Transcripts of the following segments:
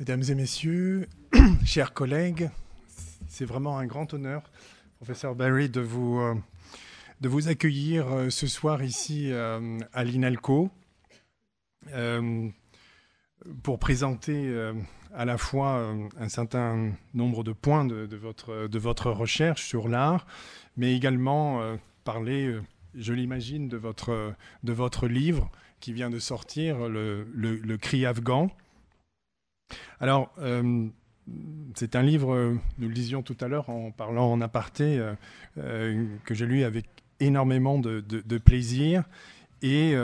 Mesdames et messieurs, chers collègues, c'est vraiment un grand honneur, professeur Barry, de vous, euh, accueillir euh, ce soir ici euh, à l'INALCO pour présenter à la fois un certain nombre de points de, votre, de votre recherche sur l'art, mais également parler, je l'imagine, de votre, de votre livre qui vient de sortir, le cri afghan. Alors, euh, c'est un livre, euh, nous le disions tout à l'heure en parlant en aparté, euh, que j'ai lu avec énormément de, plaisir. Et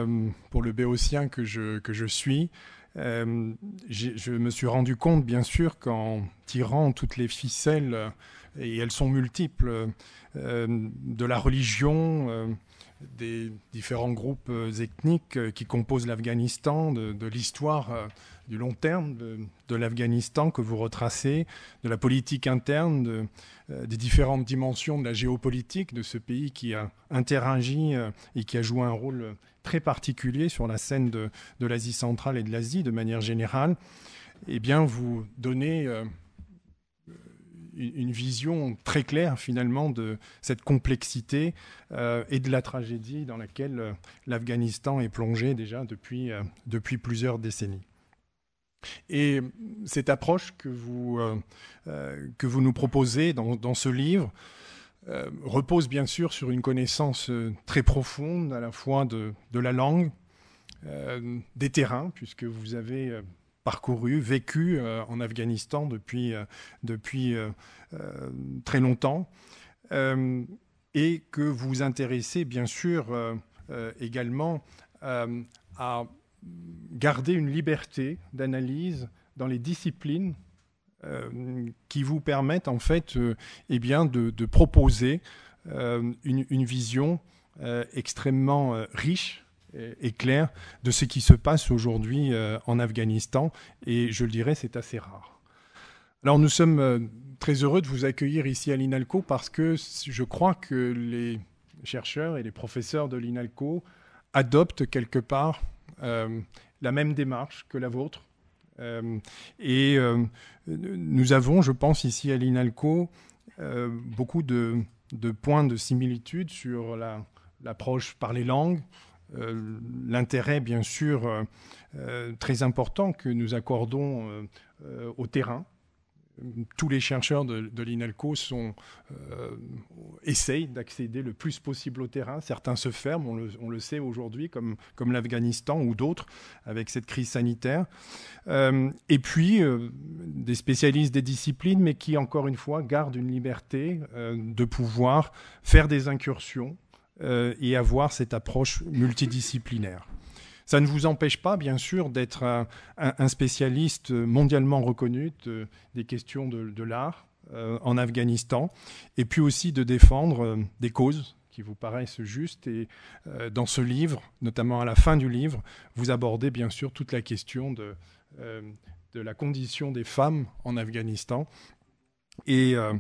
pour le béotien que je, que je suis, je me suis rendu compte, bien sûr, qu'en tirant toutes les ficelles, et elles sont multiples, de la religion, des différents groupes ethniques qui composent l'Afghanistan, de, de l'histoire du long terme de, l'Afghanistan que vous retracez, de la politique interne, euh, des différentes dimensions de la géopolitique de ce pays qui a interagi euh, et qui a joué un rôle très particulier sur la scène de, l'Asie centrale et de l'Asie de manière générale, eh bien, vous donnez euh, une vision très claire finalement de cette complexité et de la tragédie dans laquelle l'Afghanistan est plongé déjà depuis, depuis plusieurs décennies. Et cette approche que vous, euh, euh, que vous nous proposez dans, dans ce livre euh, repose bien sûr sur une connaissance très profonde à la fois de, de la langue, des terrains, puisque vous avez parcouru, vécu en Afghanistan depuis, depuis très longtemps, et que vous vous intéressez bien sûr également à garder une liberté d'analyse dans les disciplines euh, qui vous permettent en fait euh, eh bien de, proposer euh, une, vision extrêmement riche et, et, claire de ce qui se passe aujourd'hui en Afghanistan et je le dirais c'est assez rare. Alors nous sommes très heureux de vous accueillir ici à l'INALCO parce que je crois que les chercheurs et les professeurs de l'INALCO adoptent quelque part euh, la même démarche que la vôtre. Euh, et euh, nous avons, je pense, ici à l'INALCO, beaucoup de, points de similitude sur l'approche par les langues, l'intérêt bien sûr très important que nous accordons au terrain, tous les chercheurs de, l'INELCO euh, essayent d'accéder le plus possible au terrain. Certains se ferment, on le, sait aujourd'hui, comme, l'Afghanistan ou d'autres, avec cette crise sanitaire. Euh, et puis, euh, des spécialistes des disciplines, mais qui, encore une fois, gardent une liberté de pouvoir faire des incursions et avoir cette approche multidisciplinaire. Ça ne vous empêche pas, bien sûr, d'être un, spécialiste mondialement reconnu des questions de, l'art euh, en Afghanistan, et puis aussi de défendre euh, des causes qui vous paraissent justes. Et euh, dans ce livre, notamment à la fin du livre, vous abordez bien sûr toute la question de la condition des femmes en Afghanistan et euh,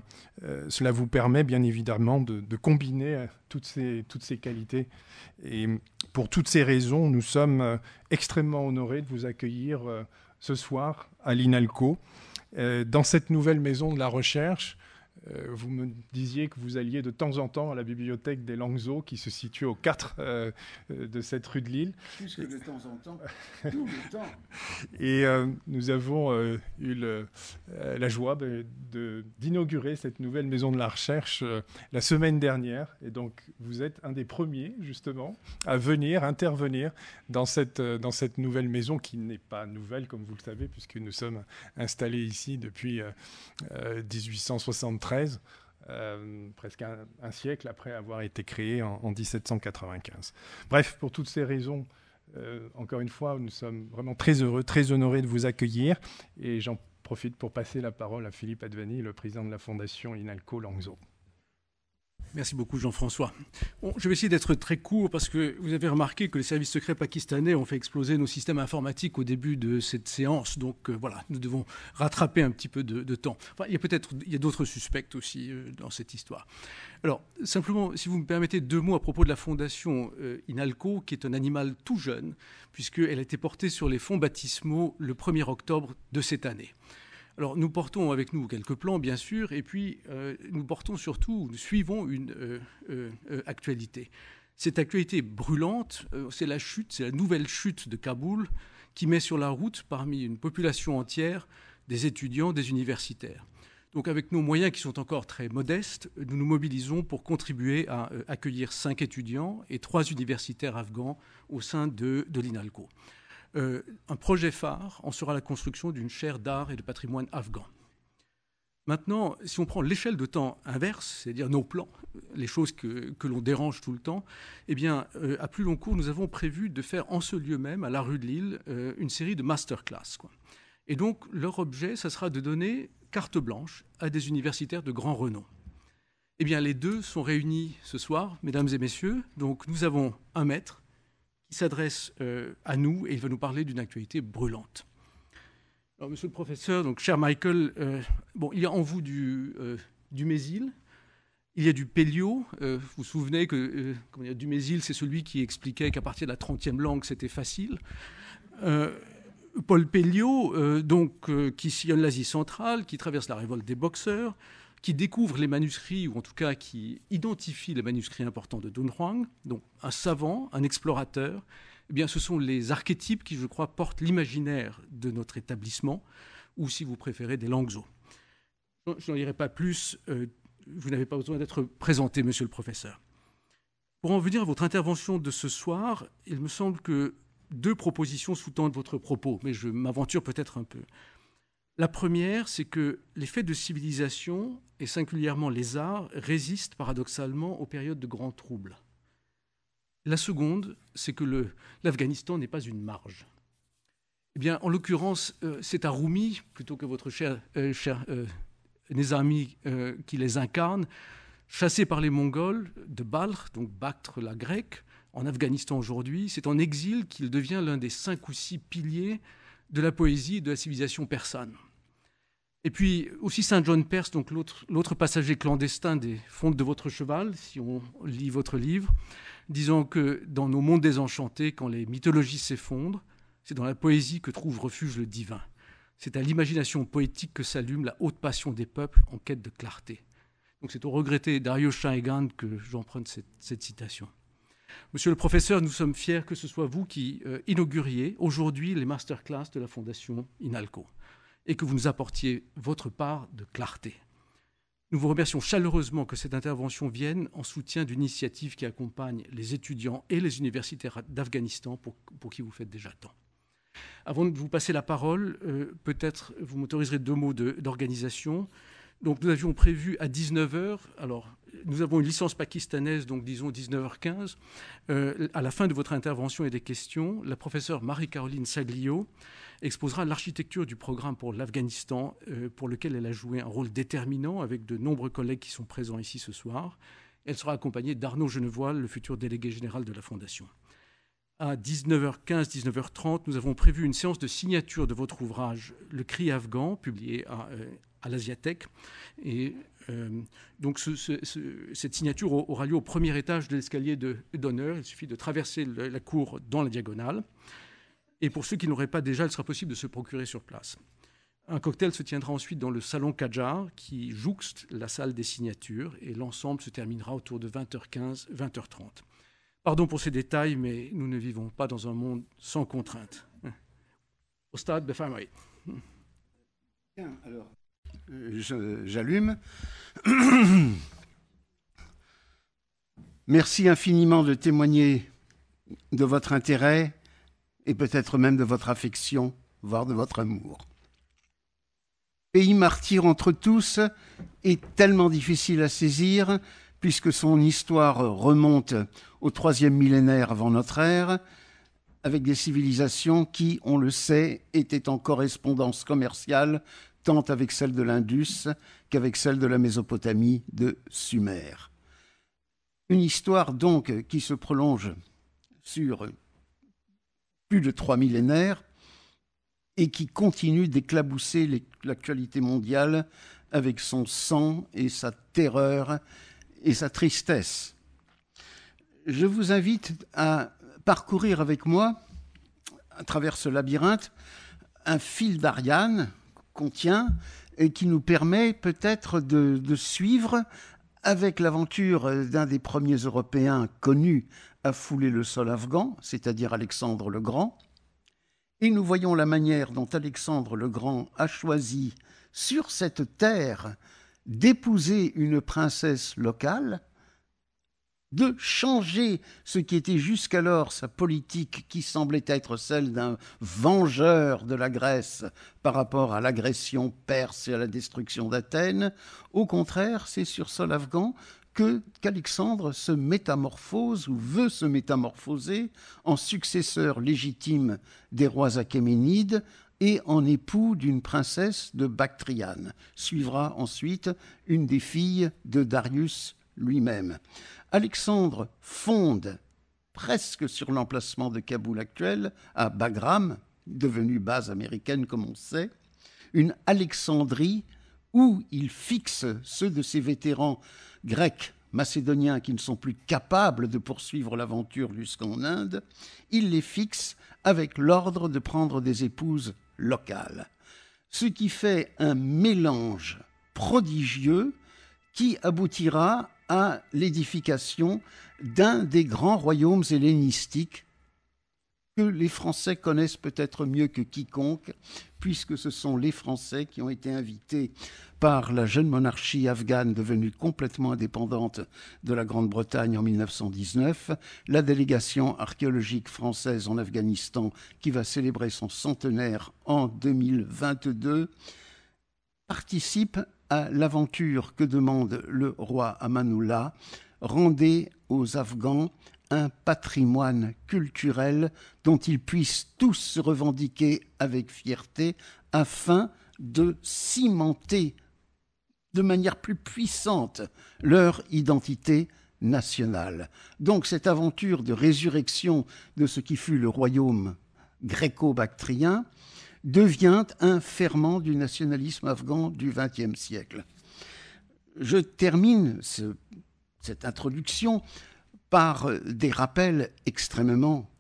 euh, cela vous permet bien évidemment de, combiner euh, toutes ces, toutes ces, qualités. Et pour toutes ces raisons, nous sommes extrêmement honorés de vous accueillir ce soir à l'INALCO, dans cette nouvelle maison de la recherche euh, vous me disiez que vous alliez de temps en temps à la bibliothèque des Langues-Eaux, qui se situe au 4 euh, euh, de cette rue de Lille. Plus que de temps en temps, tout le temps. Et nous avons eu la joie d'inaugurer cette nouvelle maison de la recherche la semaine dernière. Et donc, vous êtes un des premiers, justement, à venir intervenir dans cette, dans cette nouvelle maison qui n'est pas nouvelle, comme vous le savez, puisque nous sommes installés ici depuis 1873. Euh, presque un, siècle après avoir été créé en, 1795. Bref, pour toutes ces raisons, euh, encore une fois, nous sommes vraiment très heureux, très honorés de vous accueillir et j'en profite pour passer la parole à Philippe Advani, le président de la fondation Inalco Langzo. Merci beaucoup Jean-François. je vais essayer d'être très court parce que vous avez remarqué que les services secrets pakistanais ont fait exploser nos systèmes informatiques au début de cette séance. Donc euh, voilà, nous devons rattraper un petit peu de, temps. Enfin, il y a peut-être il y d'autres suspects aussi euh, dans cette histoire. Alors simplement, si vous me permettez deux mots à propos de la fondation euh, Inalco, qui est un animal tout jeune, puisqu'elle a été portée sur les fonds baptismaux le 1er octobre de cette année. Alors nous portons avec nous quelques plans, bien sûr, et puis euh, nous portons surtout, nous suivons une euh, euh, actualité. Cette actualité brûlante, c'est la chute, c'est la nouvelle chute de Kaboul qui met sur la route parmi une population entière des étudiants, des universitaires. Donc avec nos moyens qui sont encore très modestes, nous nous mobilisons pour contribuer à accueillir cinq étudiants et trois universitaires afghans au sein de l'INALCO. Euh, un projet phare en sera la construction d'une chaire d'art et de patrimoine afghan. Maintenant, si on prend l'échelle de temps inverse, c'est-à-dire nos plans, les choses que, l'on dérange tout le temps, eh bien, euh, à plus long cours, nous avons prévu de faire en ce lieu même, à la rue de Lille, euh, une série de masterclass. Et donc, leur objet, ça sera de donner carte blanche à des universitaires de grand renom. Eh bien, les deux sont réunis ce soir, mesdames et messieurs. Donc, nous avons un maître il s'adresse euh, à nous et il va nous parler d'une actualité brûlante. monsieur le professeur, donc, cher Michael, euh, bon, il y a en vous du, euh, du il y a du Pélio. vous vous souvenez que dire, du c'est celui qui expliquait qu'à partir de la 30e langue, c'était facile. Paul Pélio, donc, qui sillonne l'Asie centrale, qui traverse la révolte des boxeurs, qui découvre les manuscrits, ou en tout cas qui identifie les manuscrits importants de Dunhuang, donc un savant, un explorateur, eh bien ce sont les archétypes qui, je crois, portent l'imaginaire de notre établissement, ou si vous préférez, des langues eaux. Je n'en dirai pas plus, euh, vous n'avez pas besoin d'être présenté, monsieur le professeur. Pour en venir à votre intervention de ce soir, il me semble que deux propositions sous-tendent votre propos, mais je m'aventure peut-être un peu. La première, c'est que les faits de civilisation, et singulièrement les arts, résistent paradoxalement aux périodes de grands troubles. La seconde, c'est que l'Afghanistan n'est pas une marge. Eh bien, en l'occurrence, euh, c'est à Roumi, plutôt que votre cher, euh, cher euh, qui les incarne, chassé par les Mongols de Balkh, donc Bactre la grecque, en Afghanistan aujourd'hui. C'est en exil qu'il devient l'un des cinq ou six piliers de la poésie et de la civilisation persane. Et puis aussi Saint John Perse, donc l'autre passager clandestin des fontes de votre cheval, si on lit votre livre, disant que dans nos mondes désenchantés, quand les mythologies s'effondrent, c'est dans la poésie que trouve refuge le divin. C'est à l'imagination poétique que s'allume la haute passion des peuples en quête de clarté. Donc c'est au regretté Dario Scheingan que j'emprunte cette, cette, citation. Monsieur le professeur, nous sommes fiers que ce soit vous qui euh, inauguriez aujourd'hui les masterclass de la Fondation Inalco et que vous nous apportiez votre part de clarté. Nous vous remercions chaleureusement que cette intervention vienne en soutien d'une initiative qui accompagne les étudiants et les universitaires d'Afghanistan pour, qui vous faites déjà tant. Avant de vous passer la parole, euh, peut-être vous m'autoriserez deux mots d'organisation. Donc nous avions prévu à 19h, alors nous avons une licence pakistanaise, donc disons 19h15. Euh, à la fin de votre intervention et des questions, la professeure Marie-Caroline Saglio exposera l'architecture du programme pour l'Afghanistan, euh, pour lequel elle a joué un rôle déterminant avec de nombreux collègues qui sont présents ici ce soir. Elle sera accompagnée d'Arnaud Genevoil, le futur délégué général de la Fondation à 19h15, 19h30, nous avons prévu une séance de signature de votre ouvrage Le cri afghan, publié à, euh, à l'Asiatech. Et euh, donc cette signature aura lieu au premier étage de l'escalier d'honneur. Il suffit de traverser la cour dans la diagonale. Et pour ceux qui n'auraient pas déjà, il sera possible de se procurer sur place. Un cocktail se tiendra ensuite dans le salon Kajar, qui jouxte la salle des signatures, et l'ensemble se terminera autour de 20h15, 20h30. Pardon pour ces détails, mais nous ne vivons pas dans un monde sans contraintes. Au stade de famille. alors, euh, j'allume. Merci infiniment de témoigner de votre intérêt et peut-être même de votre affection, voire de votre amour. Pays martyr entre tous est tellement difficile à saisir puisque son histoire remonte au troisième millénaire avant notre ère, avec des civilisations qui, on le sait, étaient en correspondance commerciale tant avec celle de l'Indus qu'avec celle de la Mésopotamie de Sumer. Une histoire donc qui se prolonge sur plus de trois millénaires et qui continue d'éclabousser l'actualité mondiale avec son sang et sa terreur et sa tristesse. Je vous invite à parcourir avec moi, à travers ce labyrinthe, un fil d'Ariane qu'on tient et qui nous permet peut-être de, de suivre avec l'aventure d'un des premiers Européens connus à fouler le sol afghan, c'est-à-dire Alexandre le Grand, et nous voyons la manière dont Alexandre le Grand a choisi sur cette terre d'épouser une princesse locale, de changer ce qui était jusqu'alors sa politique qui semblait être celle d'un vengeur de la Grèce par rapport à l'agression perse et à la destruction d'Athènes. Au contraire, c'est sur sol afghan que qu'Alexandre se métamorphose ou veut se métamorphoser en successeur légitime des rois achéménides, et en époux d'une princesse de Bactriane. Suivra ensuite une des filles de Darius lui-même. Alexandre fonde presque sur l'emplacement de Kaboul actuel, à Bagram, devenue base américaine comme on sait, une Alexandrie où il fixe ceux de ses vétérans grecs, macédoniens qui ne sont plus capables de poursuivre l'aventure jusqu'en Inde, il les fixe avec l'ordre de prendre des épouses locale. Ce qui fait un mélange prodigieux qui aboutira à l'édification d'un des grands royaumes hellénistiques que les Français connaissent peut-être mieux que quiconque, puisque ce sont les Français qui ont été invités par la jeune monarchie afghane devenue complètement indépendante de la Grande-Bretagne en 1919, la délégation archéologique française en Afghanistan qui va célébrer son centenaire en 2022 participe à l'aventure que demande le roi Amanullah, rendez aux Afghans un patrimoine culturel dont ils puissent tous se revendiquer avec fierté afin de cimenter de manière plus puissante leur identité nationale. Donc cette aventure de résurrection de ce qui fut le royaume gréco-bactrien devient un ferment du nationalisme afghan du XXe siècle. Je termine cette introduction par des rappels extrêmement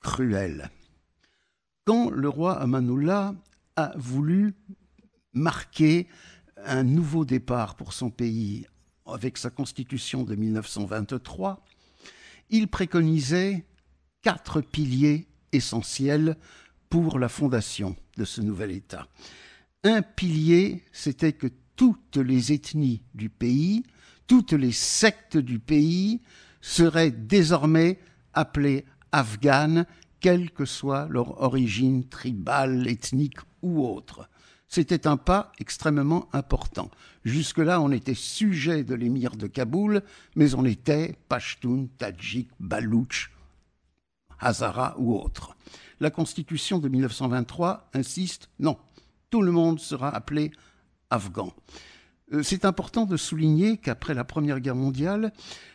cruels. Quand le roi Amanullah a voulu marquer un nouveau départ pour son pays avec sa constitution de 1923, il préconisait quatre piliers essentiels pour la fondation de ce nouvel État. Un pilier, c'était que toutes les ethnies du pays, toutes les sectes du pays seraient désormais appelées afghanes, quelle que soit leur origine tribale, ethnique ou autre. C'était un pas extrêmement important. Jusque-là, on était sujet de l'émir de Kaboul, mais on était Pashtun, Tadjik, Balouch, Hazara ou autre. La Constitution de 1923 insiste, non, tout le monde sera appelé afghan. Euh, c'est important de souligner qu'après la Première Guerre mondiale,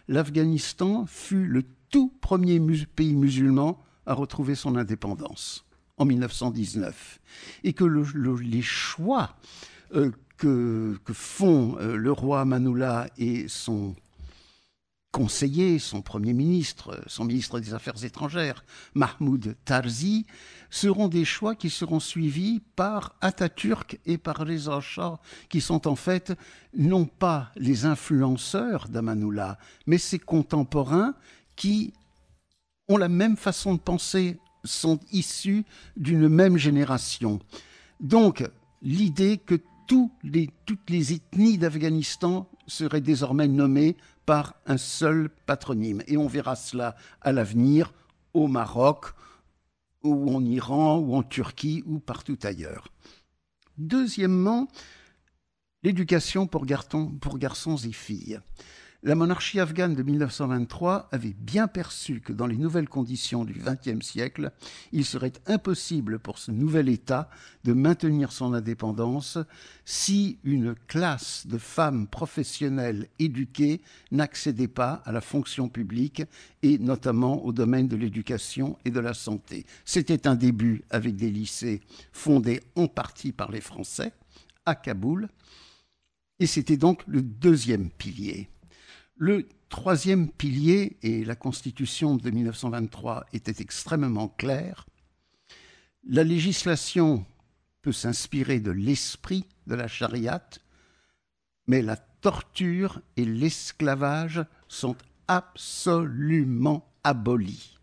l'Afghanistan fut le tout premier pays musulman à retrouver son indépendance en 1919, et que les choix euh, que, font euh, le roi Manoula et son conseiller, son premier ministre, euh, son ministre des Affaires étrangères, Mahmoud Tarzi, seront des choix qui seront suivis par Atatürk et par les Shah, qui sont en fait non pas les influenceurs d'Amanoula, mais ses contemporains qui ont la même façon de penser sont issus d'une même génération. Donc, l'idée que toutes les ethnies d'Afghanistan seraient désormais nommées par un seul patronyme. Et on verra cela à l'avenir au Maroc, ou en Iran, ou en Turquie, ou partout ailleurs. Deuxièmement, l'éducation pour garçons et filles. La monarchie afghane de 1923 avait bien perçu que dans les nouvelles conditions du XXe siècle, il serait impossible pour ce nouvel État de maintenir son indépendance si une classe de femmes professionnelles éduquées n'accédait pas à la fonction publique et notamment au domaine de l'éducation et de la santé. C'était un début avec des lycées fondés en partie par les Français à Kaboul et c'était donc le deuxième pilier. Le troisième pilier, et la Constitution de 1923 était extrêmement claire, la législation peut s'inspirer de l'esprit de la chariate, mais la torture et l'esclavage sont absolument abolis.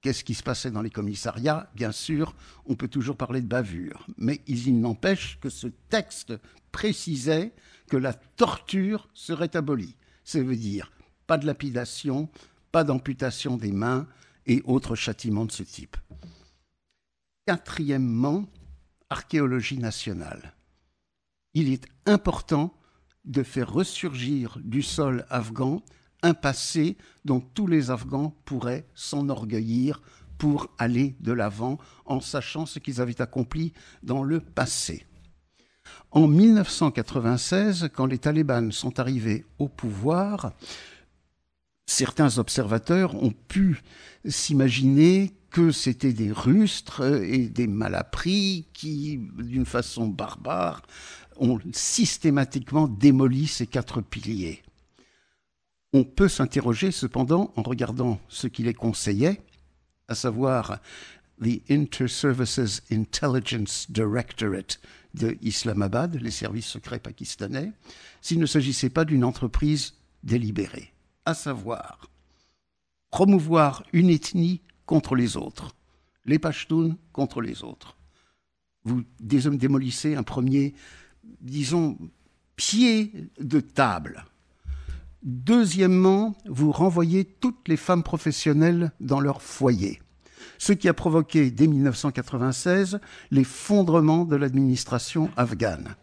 Qu'est-ce qui se passait dans les commissariats Bien sûr, on peut toujours parler de bavure, mais il n'empêche que ce texte précisait que la torture serait abolie. Ça veut dire pas de lapidation, pas d'amputation des mains et autres châtiments de ce type. Quatrièmement, archéologie nationale. Il est important de faire ressurgir du sol afghan un passé dont tous les Afghans pourraient s'enorgueillir pour aller de l'avant en sachant ce qu'ils avaient accompli dans le passé. En 1996, quand les talibans sont arrivés au pouvoir, certains observateurs ont pu s'imaginer que c'était des rustres et des malappris qui, d'une façon barbare, ont systématiquement démoli ces quatre piliers. On peut s'interroger cependant en regardant ce qui les conseillait, à savoir The Inter-Services Intelligence Directorate, de Islamabad, les services secrets pakistanais, s'il ne s'agissait pas d'une entreprise délibérée, à savoir promouvoir une ethnie contre les autres, les Pashtuns contre les autres. Vous démolissez un premier, disons, pied de table. Deuxièmement, vous renvoyez toutes les femmes professionnelles dans leur foyer ce qui a provoqué dès 1996 l'effondrement de l'administration afghane.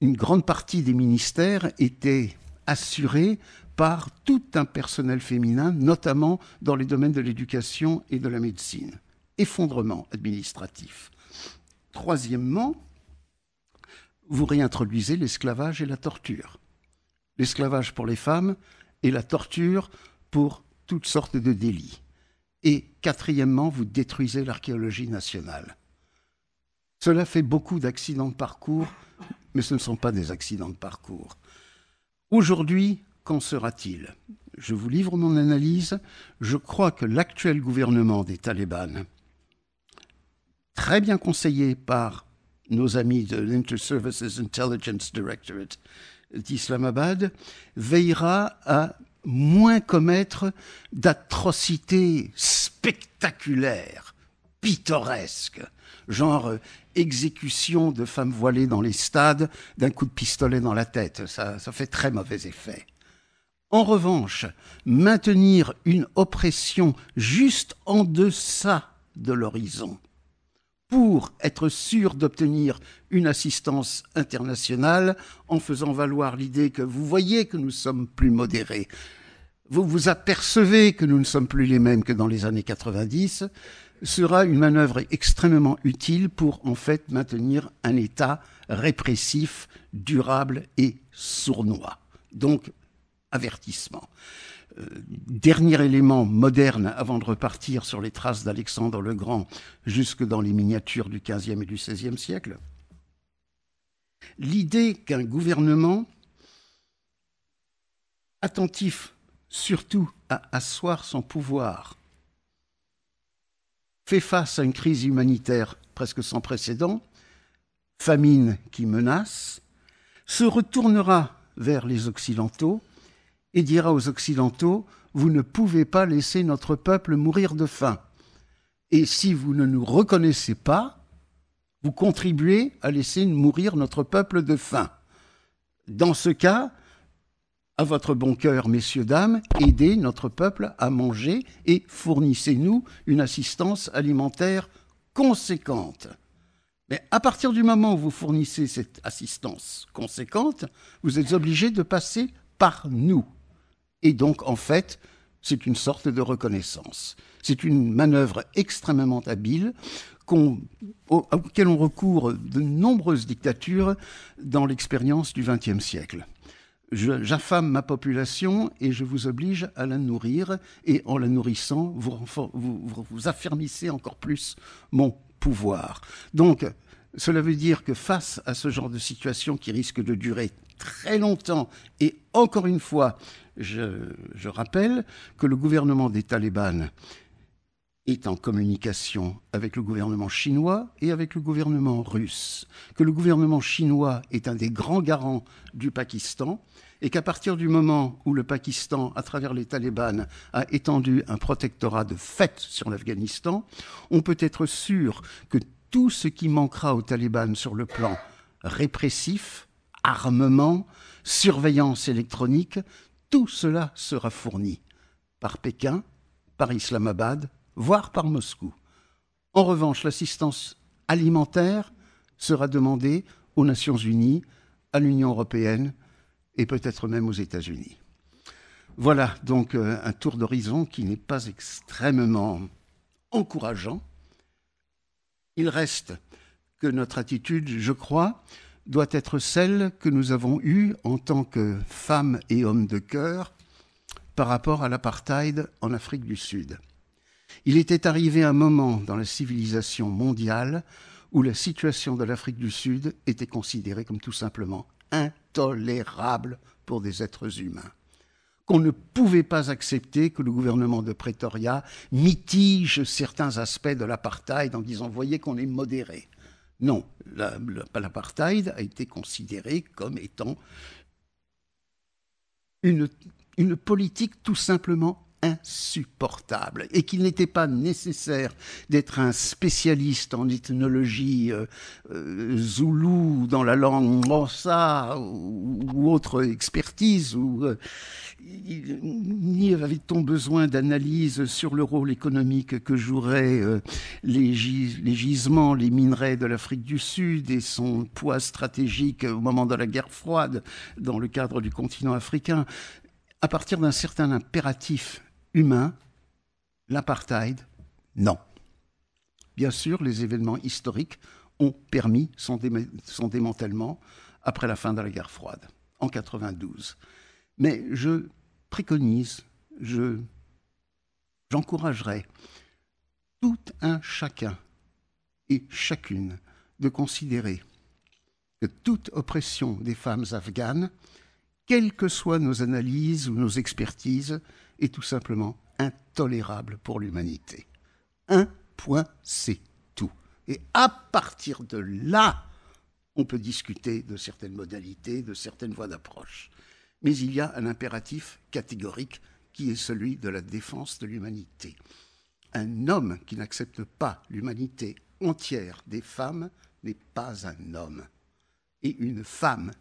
Une grande partie des ministères étaient assurés par tout un personnel féminin, notamment dans les domaines de l'éducation et de la médecine. Effondrement administratif. Troisièmement, vous réintroduisez l'esclavage et la torture. L'esclavage pour les femmes et la torture pour toutes sortes de délits. Et quatrièmement, vous détruisez l'archéologie nationale. Cela fait beaucoup d'accidents de parcours, mais ce ne sont pas des accidents de parcours. Aujourd'hui, qu'en sera-t-il Je vous livre mon analyse. Je crois que l'actuel gouvernement des talibans, très bien conseillé par nos amis de l'Inter-Services Intelligence Directorate d'Islamabad, veillera à moins commettre d'atrocités spectaculaires, pittoresques, genre euh, exécution de femmes voilées dans les stades d'un coup de pistolet dans la tête. Ça, ça fait très mauvais effet. En revanche, maintenir une oppression juste en deçà de l'horizon pour être sûr d'obtenir une assistance internationale en faisant valoir l'idée que vous voyez que nous sommes plus modérés vous vous apercevez que nous ne sommes plus les mêmes que dans les années 90, sera une manœuvre extrêmement utile pour en fait maintenir un État répressif, durable et sournois. Donc, avertissement. Euh, dernier élément moderne avant de repartir sur les traces d'Alexandre le Grand jusque dans les miniatures du XVe et du XVIe siècle. L'idée qu'un gouvernement attentif surtout à asseoir son pouvoir, fait face à une crise humanitaire presque sans précédent, famine qui menace, se retournera vers les Occidentaux et dira aux Occidentaux, vous ne pouvez pas laisser notre peuple mourir de faim. Et si vous ne nous reconnaissez pas, vous contribuez à laisser mourir notre peuple de faim. Dans ce cas, à votre bon cœur, messieurs, dames, aidez notre peuple à manger et fournissez-nous une assistance alimentaire conséquente. Mais à partir du moment où vous fournissez cette assistance conséquente, vous êtes obligé de passer par nous. Et donc, en fait, c'est une sorte de reconnaissance. C'est une manœuvre extrêmement habile qu'on, auquel on recourt de nombreuses dictatures dans l'expérience du XXe siècle j'affame ma population et je vous oblige à la nourrir. Et en la nourrissant, vous, affermissez encore plus mon pouvoir. Donc, cela veut dire que face à ce genre de situation qui risque de durer très longtemps, et encore une fois, je, je rappelle que le gouvernement des talibans est en communication avec le gouvernement chinois et avec le gouvernement russe, que le gouvernement chinois est un des grands garants du Pakistan et qu'à partir du moment où le Pakistan, à travers les talibans, a étendu un protectorat de fait sur l'Afghanistan, on peut être sûr que tout ce qui manquera aux talibans sur le plan répressif, armement, surveillance électronique, tout cela sera fourni par Pékin, par Islamabad voire par Moscou. En revanche, l'assistance alimentaire sera demandée aux Nations Unies, à l'Union européenne et peut-être même aux États-Unis. Voilà donc euh, un tour d'horizon qui n'est pas extrêmement encourageant. Il reste que notre attitude, je crois, doit être celle que nous avons eue en tant que femmes et hommes de cœur par rapport à l'apartheid en Afrique du Sud. Il était arrivé un moment dans la civilisation mondiale où la situation de l'Afrique du Sud était considérée comme tout simplement intolérable pour des êtres humains qu'on ne pouvait pas accepter que le gouvernement de Pretoria mitige certains aspects de l'apartheid en disant voyez qu'on est modéré. Non, l'apartheid a été considéré comme étant une, une politique tout simplement insupportable et qu'il n'était pas nécessaire d'être un spécialiste en ethnologie euh, euh, zoulou dans la langue mossa ou, autre expertise ou euh, ni avait-on besoin d'analyse sur le rôle économique que joueraient les gisements, les minerais de l'Afrique du Sud et son poids stratégique au moment de la guerre froide dans le cadre du continent africain. À partir d'un certain impératif humain, l'apartheid, non. Bien sûr, les événements historiques ont permis son, démantèlement après la fin de la guerre froide, en 92. Mais je préconise, je j'encouragerai tout un chacun et chacune de considérer que toute oppression des femmes afghanes, quelles que soient nos analyses ou nos expertises, est tout simplement intolérable pour l'humanité. Un point, c'est tout. Et à partir de là, on peut discuter de certaines modalités, de certaines voies d'approche. Mais il y a un impératif catégorique qui est celui de la défense de l'humanité. Un homme qui n'accepte pas l'humanité entière des femmes n'est pas un homme. Et une femme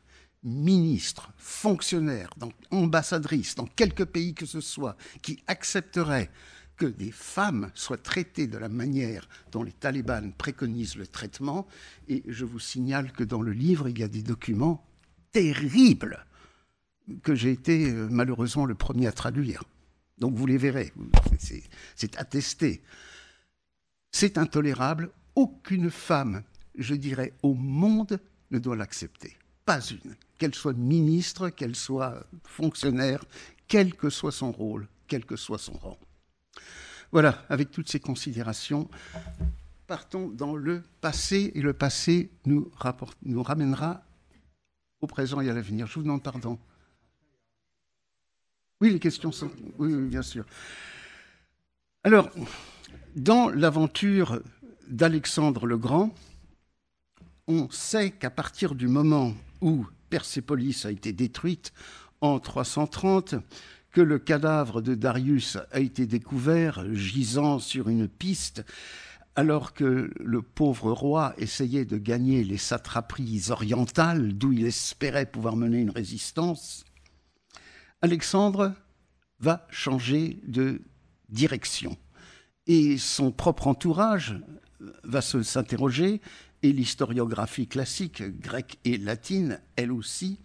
ministre, fonctionnaire, ambassadrice dans quelque pays que ce soit, qui accepteraient que des femmes soient traitées de la manière dont les talibans préconisent le traitement. Et je vous signale que dans le livre, il y a des documents terribles que j'ai été euh, malheureusement le premier à traduire. Donc vous les verrez, c'est attesté. C'est intolérable, aucune femme, je dirais, au monde ne doit l'accepter. Pas une qu'elle soit ministre, qu'elle soit fonctionnaire, quel que soit son rôle, quel que soit son rang. Voilà, avec toutes ces considérations, partons dans le passé et le passé nous, ramènera au présent et à l'avenir. Je vous demande pardon. Oui, les questions sont. oui bien sûr. Alors, dans l'aventure d'Alexandre le Grand, on sait qu'à partir du moment où Persépolis a été détruite en 330, que le cadavre de Darius a été découvert gisant sur une piste, alors que le pauvre roi essayait de gagner les satrapies orientales, d'où il espérait pouvoir mener une résistance, Alexandre va changer de direction. Et son propre entourage va s'interroger et l'historiographie classique grecque et latine, elle aussi.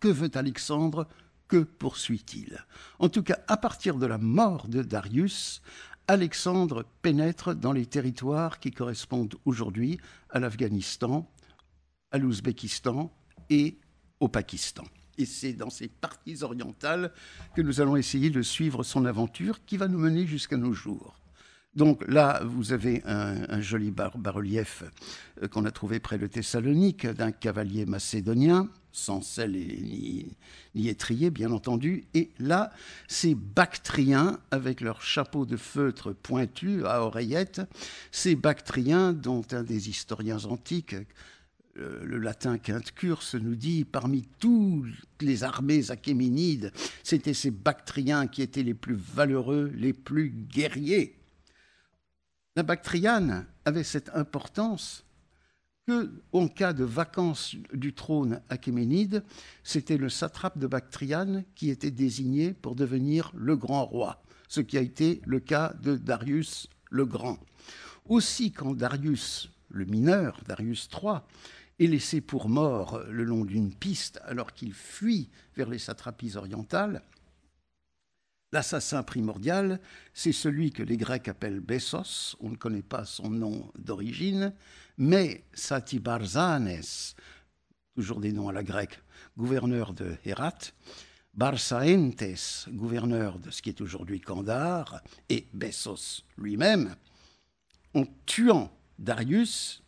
Que veut Alexandre Que poursuit-il En tout cas, à partir de la mort de Darius, Alexandre pénètre dans les territoires qui correspondent aujourd'hui à l'Afghanistan, à l'Ouzbékistan et au Pakistan. Et c'est dans ces parties orientales que nous allons essayer de suivre son aventure qui va nous mener jusqu'à nos jours. Donc là, vous avez un, joli bas-relief euh, qu'on a trouvé près de Thessalonique d'un cavalier macédonien, sans selle ni, étrier, bien entendu. Et là, ces Bactriens, avec leur chapeau de feutre pointu à oreillette, ces Bactriens, dont un des historiens antiques, euh, le latin Quintcurse nous dit parmi toutes les armées achéménides, c'était ces Bactriens qui étaient les plus valeureux, les plus guerriers. La Bactriane avait cette importance que, en cas de vacance du trône achéménide, c'était le satrape de Bactriane qui était désigné pour devenir le grand roi, ce qui a été le cas de Darius le Grand. Aussi, quand Darius le mineur, Darius III, est laissé pour mort le long d'une piste alors qu'il fuit vers les satrapies orientales, L'assassin primordial, c'est celui que les Grecs appellent Bessos, on ne connaît pas son nom d'origine, mais Satibarzanes, toujours des noms à la grecque, gouverneur de Hérat, Barsaentes, gouverneur de ce qui est aujourd'hui Kandar, et Bessos lui-même, en tuant Darius,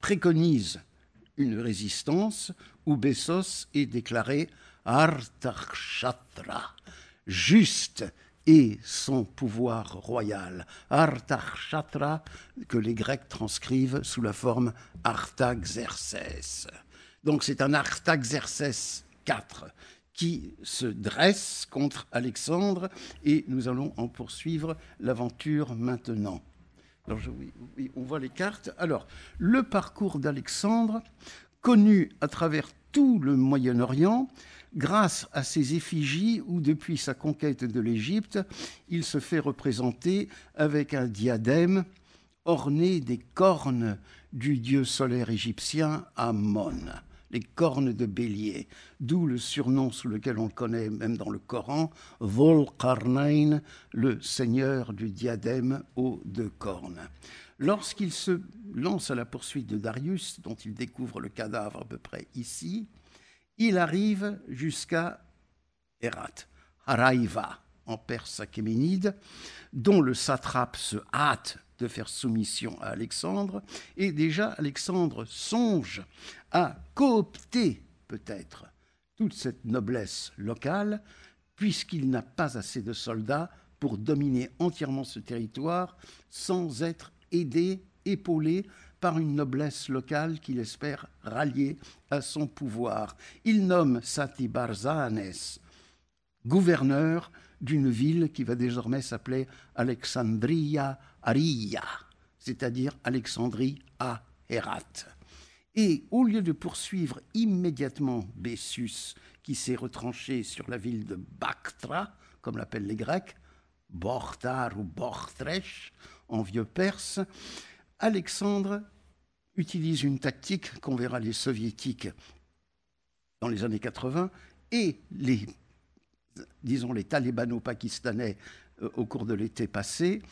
préconise une résistance où Bessos est déclaré Artachatra, juste et son pouvoir royal. Artaxatra, que les Grecs transcrivent sous la forme Artaxerces. Donc c'est un Artaxerces IV qui se dresse contre Alexandre et nous allons en poursuivre l'aventure maintenant. Alors, on voit les cartes. Alors, le parcours d'Alexandre, connu à travers tout le Moyen-Orient, grâce à ses effigies ou depuis sa conquête de l'Égypte, il se fait représenter avec un diadème orné des cornes du dieu solaire égyptien Amon, les cornes de bélier, d'où le surnom sous lequel on le connaît même dans le Coran, Volkarnain, le seigneur du diadème aux deux cornes. Lorsqu'il se lance à la poursuite de Darius, dont il découvre le cadavre à peu près ici, il arrive jusqu'à Herat, Haraïva, en perse achéménide, dont le satrape se hâte de faire soumission à Alexandre, et déjà Alexandre songe à coopter peut-être toute cette noblesse locale, puisqu'il n'a pas assez de soldats pour dominer entièrement ce territoire sans être aidé, épaulé par une noblesse locale qu'il espère rallier à son pouvoir. Il nomme Sati gouverneur d'une ville qui va désormais s'appeler Alexandria Aria, c'est-à-dire Alexandrie à Et au lieu de poursuivre immédiatement Bessus, qui s'est retranché sur la ville de Bactra, comme l'appellent les Grecs, Bortar ou Bortresh en vieux perse, Alexandre utilise une tactique qu'on verra les soviétiques dans les années 80 et les, disons, les talibano-pakistanais euh, au cours de l'été passé,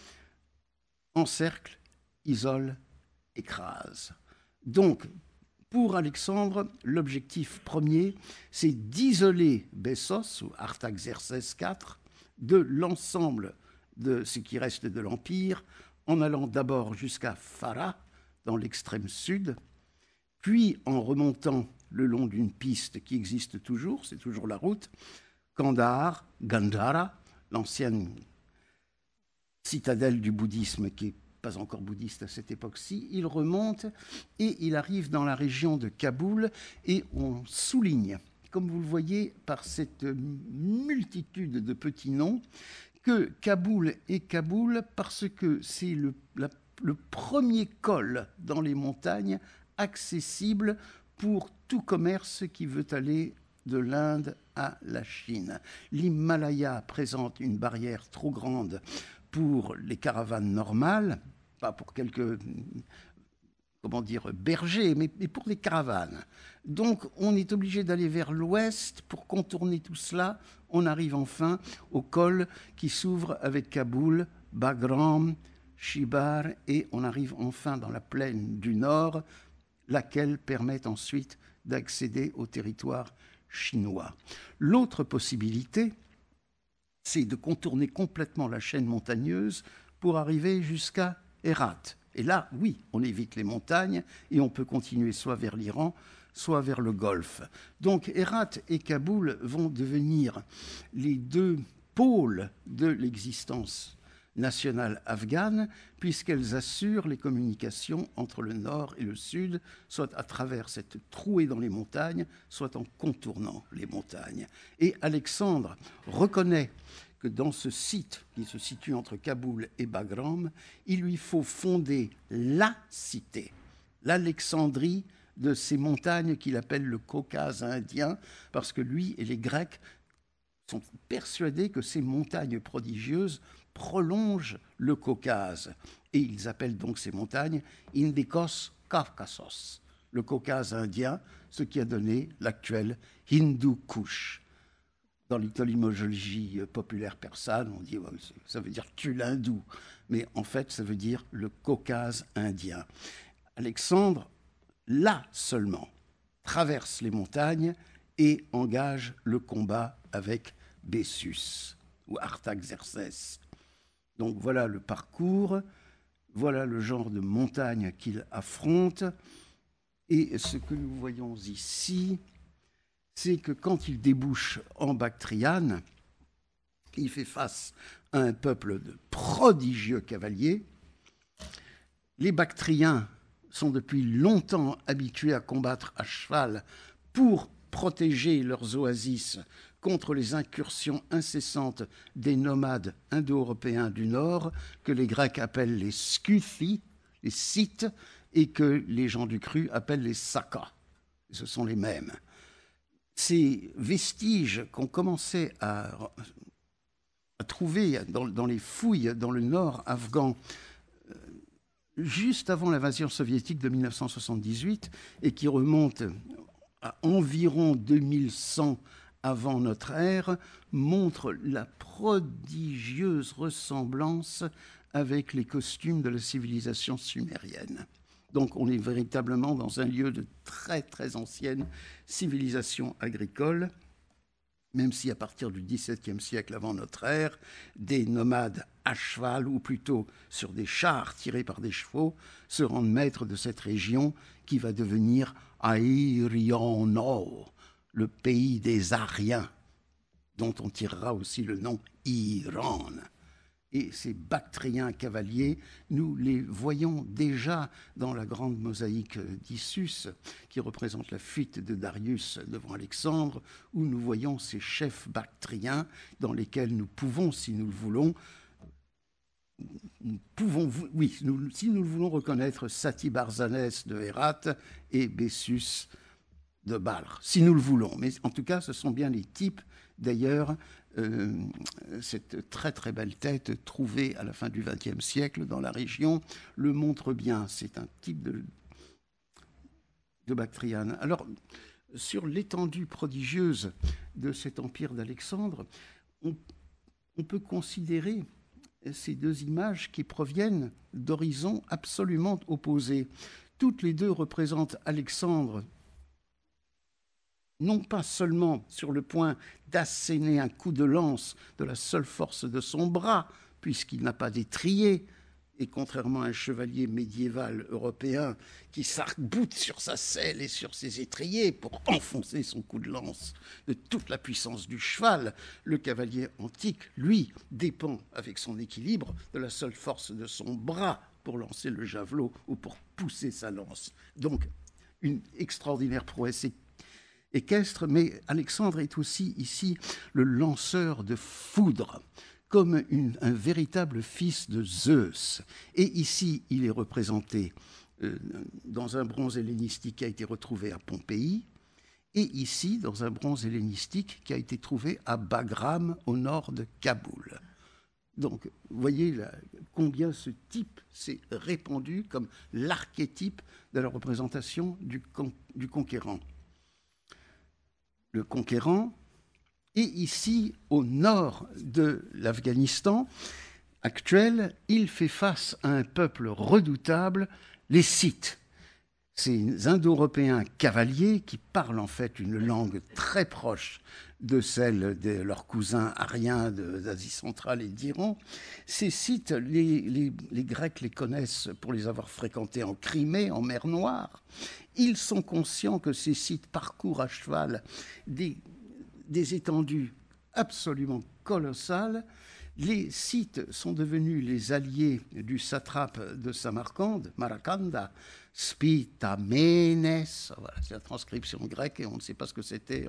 encercle, isole, écrase. Donc, pour Alexandre, l'objectif premier, c'est d'isoler Bessos ou Artaxerxès IV de l'ensemble de ce qui reste de l'Empire en allant d'abord jusqu'à Farah, dans l'extrême sud, puis en remontant le long d'une piste qui existe toujours, c'est toujours la route, Kandahar, Gandhara, l'ancienne citadelle du bouddhisme qui n'est pas encore bouddhiste à cette époque-ci, il remonte et il arrive dans la région de Kaboul et on souligne, comme vous le voyez par cette multitude de petits noms, que Kaboul est Kaboul parce que c'est le, premier col dans les montagnes accessible pour tout commerce qui veut aller de l'Inde à la Chine. L'Himalaya présente une barrière trop grande pour les caravanes normales, pas pour quelques comment dire, berger, mais, pour les caravanes. Donc on est obligé d'aller vers l'ouest pour contourner tout cela. On arrive enfin au col qui s'ouvre avec Kaboul, Bagram, Shibar, et on arrive enfin dans la plaine du nord, laquelle permet ensuite d'accéder au territoire chinois. L'autre possibilité, c'est de contourner complètement la chaîne montagneuse pour arriver jusqu'à Herat et là, oui, on évite les montagnes et on peut continuer soit vers l'Iran, soit vers le Golfe. Donc Herat et Kaboul vont devenir les deux pôles de l'existence nationale afghane, puisqu'elles assurent les communications entre le nord et le sud, soit à travers cette trouée dans les montagnes, soit en contournant les montagnes. Et Alexandre reconnaît dans ce site qui se situe entre Kaboul et Bagram, il lui faut fonder la cité, l'Alexandrie de ces montagnes qu'il appelle le Caucase indien, parce que lui et les Grecs sont persuadés que ces montagnes prodigieuses prolongent le Caucase. Et ils appellent donc ces montagnes Indikos Kavkasos, le Caucase indien, ce qui a donné l'actuel Hindu Kush dans l'icolimologie euh, populaire persane, on dit ça veut dire tu l'hindou, mais en fait ça veut dire le Caucase indien. Alexandre, là seulement, traverse les montagnes et engage le combat avec Bessus ou Artaxerces. Donc voilà le parcours, voilà le genre de montagne qu'il affronte. Et ce que nous voyons ici, c'est que quand il débouche en Bactriane, il fait face à un peuple de prodigieux cavaliers. Les Bactriens sont depuis longtemps habitués à combattre à cheval pour protéger leurs oasis contre les incursions incessantes des nomades indo-européens du Nord, que les Grecs appellent les Scuthi, les Scythes, et que les gens du cru appellent les Sakas. Ce sont les mêmes ces vestiges qu'on commençait à, trouver dans, dans, les fouilles dans le nord afghan, euh, juste avant l'invasion soviétique de 1978, et qui remontent à environ 2100 avant notre ère, montrent la prodigieuse ressemblance avec les costumes de la civilisation sumérienne. Donc on est véritablement dans un lieu de très très ancienne civilisation agricole, même si à partir du XVIIe siècle avant notre ère, des nomades à cheval, ou plutôt sur des chars tirés par des chevaux, se rendent maîtres de cette région qui va devenir or, le pays des Ariens, dont on tirera aussi le nom Iran et ces bactriens cavaliers, nous les voyons déjà dans la grande mosaïque d'Issus, qui représente la fuite de Darius devant Alexandre, où nous voyons ces chefs bactriens dans lesquels nous pouvons, si nous le voulons, oui, si nous le voulons reconnaître, Sati Barzanès de Hérat et Bessus de Balre, si nous le voulons. Mais en tout cas, ce sont bien les types, d'ailleurs, euh, cette très très belle tête trouvée à la fin du XXe siècle dans la région le montre bien. C'est un type de, de Bactriane. Alors, sur l'étendue prodigieuse de cet empire d'Alexandre, on, peut considérer ces deux images qui proviennent d'horizons absolument opposés. Toutes les deux représentent Alexandre non pas seulement sur le point d'asséner un coup de lance de la seule force de son bras, puisqu'il n'a pas d'étrier, et contrairement à un chevalier médiéval européen qui s'arc-boute sur sa selle et sur ses étriers pour enfoncer son coup de lance de toute la puissance du cheval, le cavalier antique, lui, dépend avec son équilibre de la seule force de son bras pour lancer le javelot ou pour pousser sa lance. Donc, une extraordinaire prouesse équestre, mais Alexandre est aussi ici le lanceur de foudre comme un véritable fils de Zeus. Et ici, il est représenté euh, dans un bronze hellénistique qui a été retrouvé à Pompéi, et ici, dans un bronze hellénistique qui a été trouvé à Bagram, au nord de Kaboul. Donc, vous voyez combien ce type s'est répandu comme l'archétype de la représentation du conquérant le conquérant, et ici, au nord de l'Afghanistan actuel, il fait face à un peuple redoutable, les Scythes ces Indo-Européens cavaliers qui parlent en fait une langue très proche de celle de leurs cousins ariens d'Asie centrale et d'Iran. Ces sites, les, Grecs les connaissent pour les avoir fréquentés en Crimée, en mer Noire. Ils sont conscients que ces sites parcourent à cheval des, étendues absolument colossales. Les sites sont devenus les alliés du satrape de Samarcande, Marakanda, Spitamenes, voilà, c'est la transcription grecque et on ne sait pas ce que c'était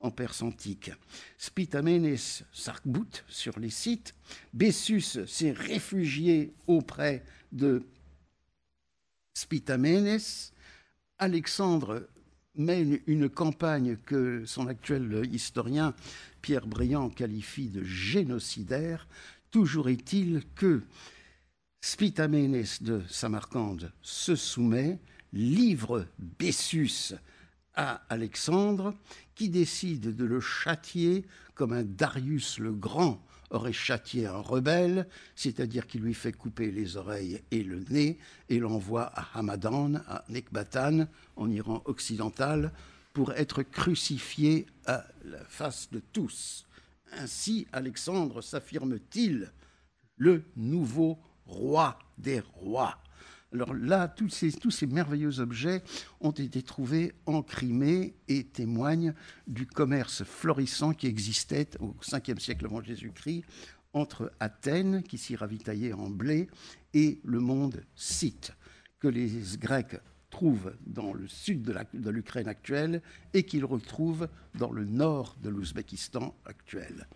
en, perse antique. Spitamenes sarc sur les sites. Bessus s'est réfugié auprès de Spitamenes. Alexandre mène une campagne que son actuel historien Pierre Briand qualifie de génocidaire. Toujours est-il que Spitamenes de Samarcande se soumet, livre Bessus à Alexandre, qui décide de le châtier comme un Darius le Grand aurait châtié un rebelle, c'est-à-dire qu'il lui fait couper les oreilles et le nez, et l'envoie à Hamadan, à Nekbatan, en Iran occidental, pour être crucifié à la face de tous. Ainsi, Alexandre s'affirme-t-il le nouveau roi des rois. Alors là, tous ces, tous ces, merveilleux objets ont été trouvés en Crimée et témoignent du commerce florissant qui existait au 5e siècle avant Jésus-Christ entre Athènes, qui s'y ravitaillait en blé, et le monde scythe, que les Grecs trouvent dans le sud de l'Ukraine actuelle et qu'ils retrouvent dans le nord de l'Ouzbékistan actuel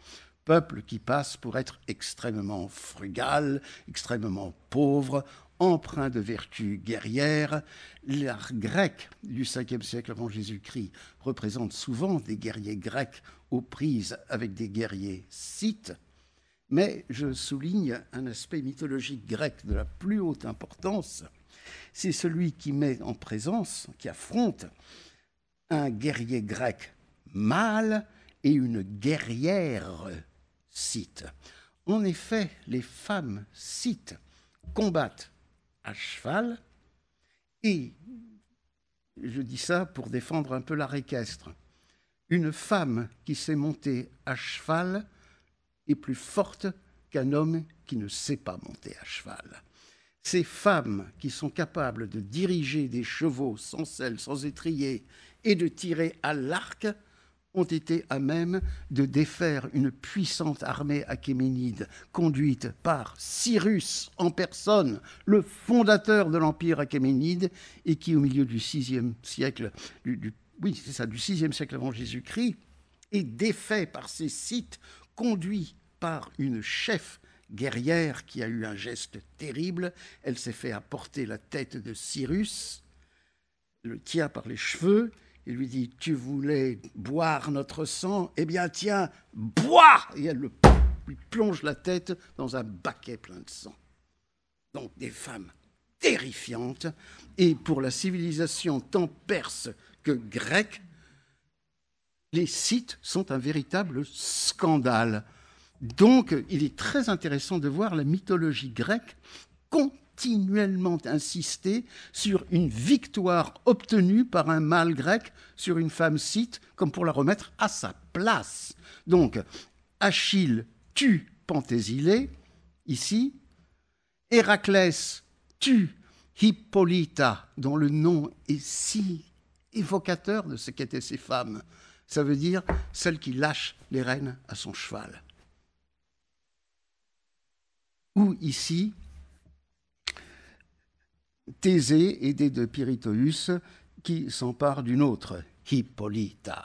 peuple qui passe pour être extrêmement frugal, extrêmement pauvre, empreint de vertus guerrières. L'art grec du 5e siècle avant Jésus-Christ représente souvent des guerriers grecs aux prises avec des guerriers scythes. Mais je souligne un aspect mythologique grec de la plus haute importance. C'est celui qui met en présence, qui affronte un guerrier grec mâle et une guerrière en effet, les femmes scythes combattent à cheval et, je dis ça pour défendre un peu la équestre, une femme qui sait monter à cheval est plus forte qu'un homme qui ne sait pas monter à cheval. Ces femmes qui sont capables de diriger des chevaux sans selle, sans étrier, et de tirer à l'arc, ont été à même de défaire une puissante armée achéménide conduite par Cyrus en personne, le fondateur de l'empire achéménide, et qui au milieu du VIe siècle, du, oui c'est ça, du siècle avant Jésus-Christ, est défait par ces sites, conduit par une chef guerrière qui a eu un geste terrible. Elle s'est fait apporter la tête de Cyrus, le tient par les cheveux il lui dit, tu voulais boire notre sang Eh bien tiens, bois Et elle lui plonge la tête dans un baquet plein de sang. Donc des femmes terrifiantes, et pour la civilisation tant perse que grecque, les sites sont un véritable scandale. Donc il est très intéressant de voir la mythologie grecque continuellement insisté sur une victoire obtenue par un mâle grec sur une femme scythe, comme pour la remettre à sa place. Donc, Achille tue Pantésilée, ici, Héraclès tue Hippolyta, dont le nom est si évocateur de ce qu'étaient ces femmes. Ça veut dire celle qui lâche les rênes à son cheval. Ou ici, Thésée, aidé de Pyriteus qui s'empare d'une autre, Hippolyta.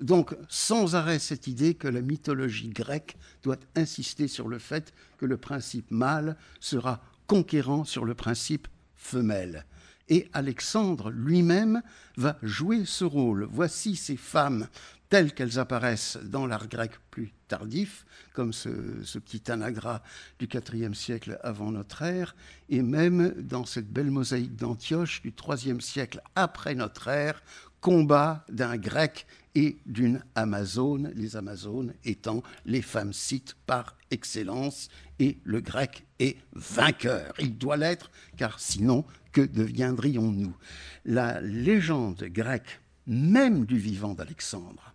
Donc, sans arrêt, cette idée que la mythologie grecque doit insister sur le fait que le principe mâle sera conquérant sur le principe femelle. Et Alexandre lui-même va jouer ce rôle. Voici ces femmes telles qu'elles apparaissent dans l'art grec plus tardif, comme ce, petit anagra du IVe siècle avant notre ère, et même dans cette belle mosaïque d'Antioche du IIIe siècle après notre ère, combat d'un grec et d'une amazone, les amazones étant les femmes cites par excellence, et le grec est vainqueur. Il doit l'être, car sinon, que deviendrions-nous La légende grecque, même du vivant d'Alexandre,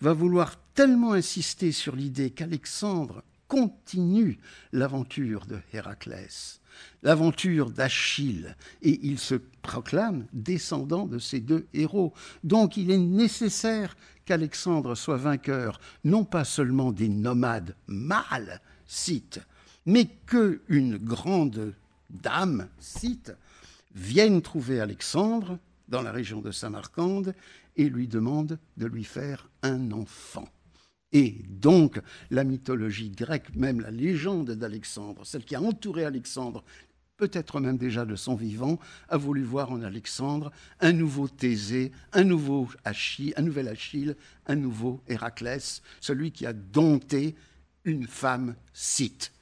va vouloir tellement insisté sur l'idée qu'Alexandre continue l'aventure de Héraclès, l'aventure d'Achille, et il se proclame descendant de ces deux héros. Donc il est nécessaire qu'Alexandre soit vainqueur, non pas seulement des nomades mâles, cite, mais que une grande dame, cite, vienne trouver Alexandre dans la région de Samarcande et lui demande de lui faire un enfant. Et donc, la mythologie grecque, même la légende d'Alexandre, celle qui a entouré Alexandre, peut-être même déjà de son vivant, a voulu voir en Alexandre un nouveau Thésée, un nouveau Achille, un nouvel Achille, un nouveau Héraclès, celui qui a dompté une femme Scythe,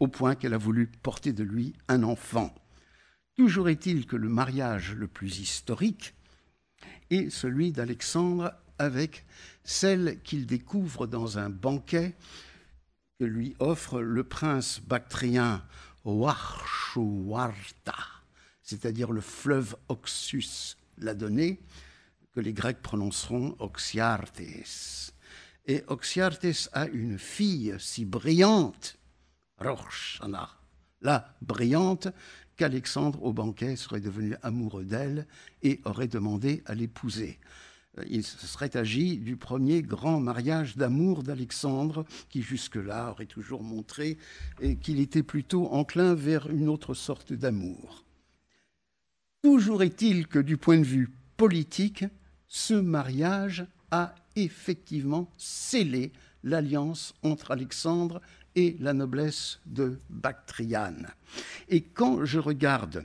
au point qu'elle a voulu porter de lui un enfant. Toujours est-il que le mariage le plus historique est celui d'Alexandre avec celle qu'il découvre dans un banquet que lui offre le prince bactrien Warchuwarta, c'est-à-dire le fleuve Oxus l'a donné, que les Grecs prononceront Oxiartes. Et Oxiartes a une fille si brillante, Rorschana, la brillante, qu'Alexandre au banquet serait devenu amoureux d'elle et aurait demandé à l'épouser il serait agi du premier grand mariage d'amour d'Alexandre, qui jusque-là aurait toujours montré qu'il était plutôt enclin vers une autre sorte d'amour. Toujours est-il que du point de vue politique, ce mariage a effectivement scellé l'alliance entre Alexandre et la noblesse de Bactriane. Et quand je regarde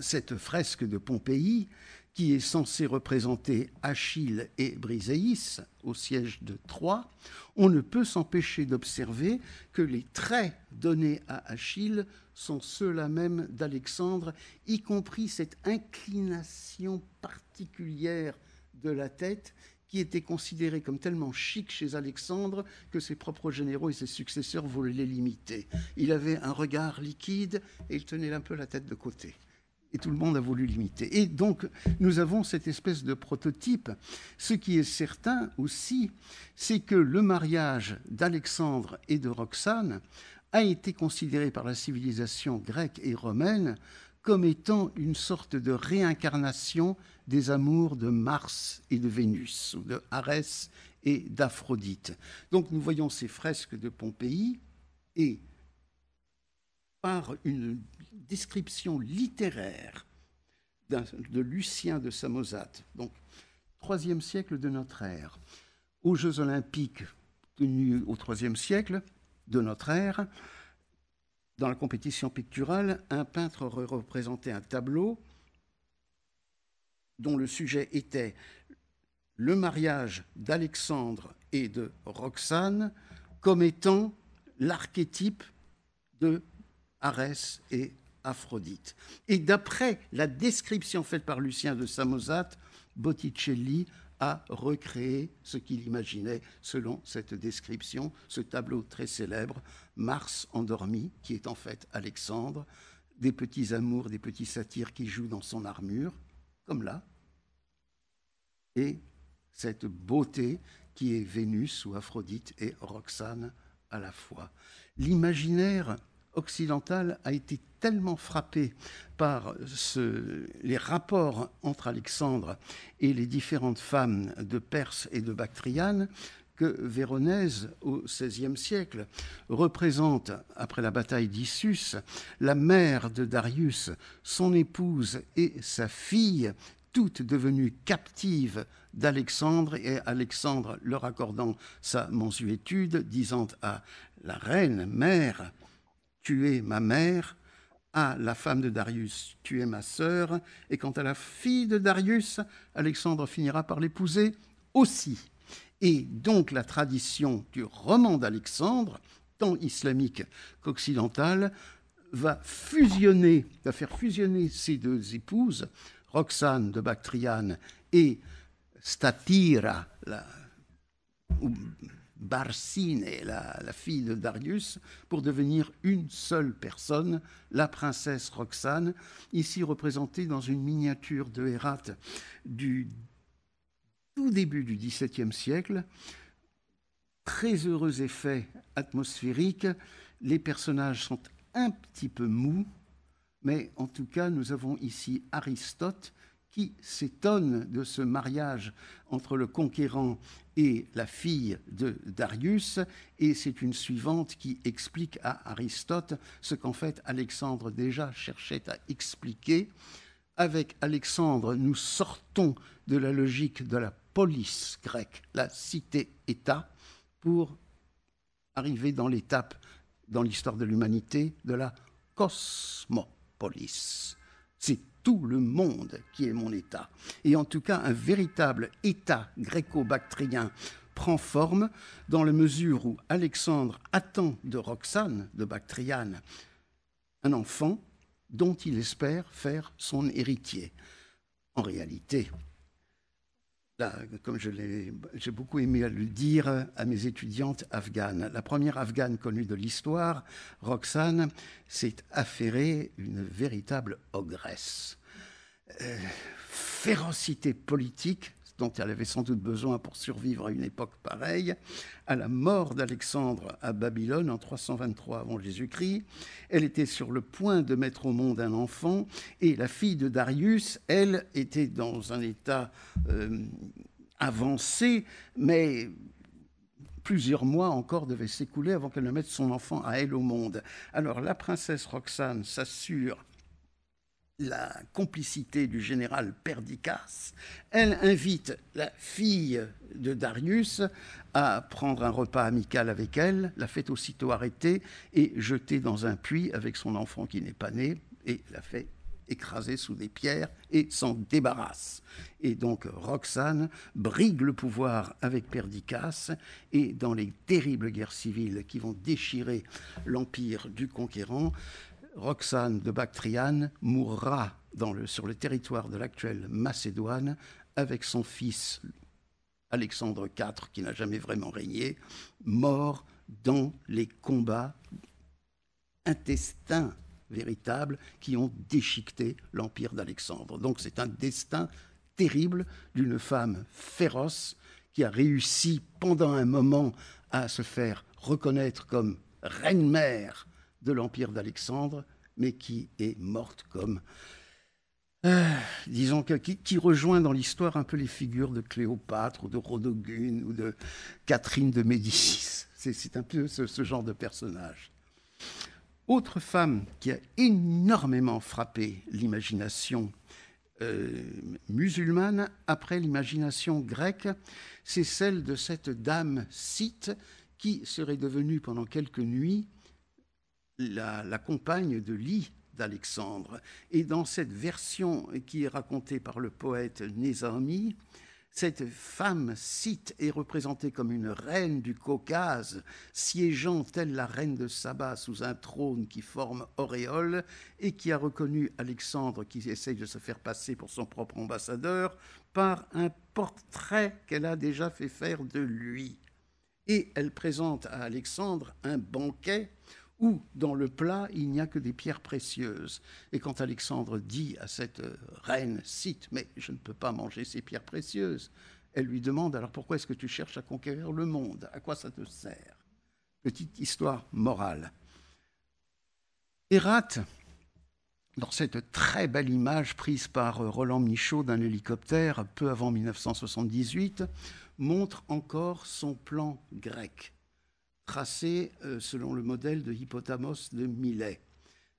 cette fresque de Pompéi, qui est censé représenter Achille et Briseis au siège de Troie, on ne peut s'empêcher d'observer que les traits donnés à Achille sont ceux-là même d'Alexandre, y compris cette inclination particulière de la tête qui était considérée comme tellement chic chez Alexandre que ses propres généraux et ses successeurs voulaient les l'imiter. Il avait un regard liquide et il tenait un peu la tête de côté et tout le monde a voulu l'imiter. Et donc, nous avons cette espèce de prototype. Ce qui est certain aussi, c'est que le mariage d'Alexandre et de Roxane a été considéré par la civilisation grecque et romaine comme étant une sorte de réincarnation des amours de Mars et de Vénus, ou de Arès et d'Aphrodite. Donc nous voyons ces fresques de Pompéi et par une description littéraire de Lucien de Samosate, donc troisième siècle de notre ère, aux Jeux olympiques tenus au troisième siècle de notre ère, dans la compétition picturale, un peintre représentait un tableau dont le sujet était le mariage d'Alexandre et de Roxane comme étant l'archétype de Arès et Aphrodite. Et d'après la description faite par Lucien de Samosate, Botticelli a recréé ce qu'il imaginait selon cette description, ce tableau très célèbre, Mars endormi, qui est en fait Alexandre, des petits amours, des petits satyres qui jouent dans son armure, comme là, et cette beauté qui est Vénus ou Aphrodite et Roxane à la fois. L'imaginaire occidentale a été tellement frappée par les rapports entre Alexandre et les différentes femmes de Perse et de Bactriane que Véronèse, au XVIe siècle, représente, après la bataille d'Issus, la mère de Darius, son épouse et sa fille, toutes devenues captives d'Alexandre, et Alexandre leur accordant sa mensuétude disant à la reine, mère, tu es ma mère, à ah, la femme de Darius, tu es ma sœur, et quant à la fille de Darius, Alexandre finira par l'épouser aussi. Et donc la tradition du roman d'Alexandre, tant islamique qu'occidentale, va fusionner, va faire fusionner ces deux épouses, Roxane de Bactriane et Statira, la, Barsine, la, la fille de Darius, pour devenir une seule personne, la princesse Roxane, ici représentée dans une miniature de Hérate du tout début du XVIIe siècle. Très heureux effet atmosphérique, les personnages sont un petit peu mous, mais en tout cas, nous avons ici Aristote qui s'étonne de ce mariage entre le conquérant et la fille de Darius, et c'est une suivante qui explique à Aristote ce qu'en fait Alexandre déjà cherchait à expliquer. Avec Alexandre, nous sortons de la logique de la polis grecque, la cité-État, pour arriver dans l'étape, dans l'histoire de l'humanité, de la cosmopolis. C'est tout le monde qui est mon État. Et en tout cas, un véritable État gréco-bactrien prend forme dans la mesure où Alexandre attend de Roxane, de Bactriane, un enfant dont il espère faire son héritier. En réalité, comme j'ai beaucoup aimé le dire à mes étudiantes afghanes, la première afghane connue de l'histoire, Roxane, s'est affairée une véritable ogresse. Euh, férocité politique dont elle avait sans doute besoin pour survivre à une époque pareille, à la mort d'Alexandre à Babylone en 323 avant Jésus-Christ. Elle était sur le point de mettre au monde un enfant et la fille de Darius, elle, était dans un état euh, avancé, mais plusieurs mois encore devaient s'écouler avant qu'elle ne mette son enfant à elle au monde. Alors la princesse Roxane s'assure la complicité du général Perdiccas, elle invite la fille de Darius à prendre un repas amical avec elle, la fait aussitôt arrêter et jeter dans un puits avec son enfant qui n'est pas né, et la fait écraser sous des pierres et s'en débarrasse. Et donc Roxane brigue le pouvoir avec Perdiccas et dans les terribles guerres civiles qui vont déchirer l'empire du conquérant, Roxane de Bactriane mourra sur le territoire de l'actuelle Macédoine avec son fils Alexandre IV, qui n'a jamais vraiment régné, mort dans les combats intestins véritables qui ont déchiqueté l'empire d'Alexandre. Donc c'est un destin terrible d'une femme féroce qui a réussi pendant un moment à se faire reconnaître comme reine-mère de l'Empire d'Alexandre, mais qui est morte comme... Euh, disons qui, rejoint dans l'histoire un peu les figures de Cléopâtre ou de Rodogune ou de Catherine de Médicis. C'est un peu ce, genre de personnage. Autre femme qui a énormément frappé l'imagination euh, musulmane après l'imagination grecque, c'est celle de cette dame Scythe qui serait devenue pendant quelques nuits la, compagne de Lee d'Alexandre. Et dans cette version qui est racontée par le poète Nézami, cette femme cite est représentée comme une reine du Caucase, siégeant telle la reine de Saba sous un trône qui forme auréole et qui a reconnu Alexandre, qui essaye de se faire passer pour son propre ambassadeur, par un portrait qu'elle a déjà fait faire de lui. Et elle présente à Alexandre un banquet où dans le plat il n'y a que des pierres précieuses. Et quand Alexandre dit à cette euh, reine Cite, mais je ne peux pas manger ces pierres précieuses, elle lui demande alors pourquoi est-ce que tu cherches à conquérir le monde À quoi ça te sert Petite histoire morale. Hérate, dans cette très belle image prise par euh, Roland Michaud d'un hélicoptère peu avant 1978, montre encore son plan grec tracé euh, selon le modèle de Hippotamos de Milet,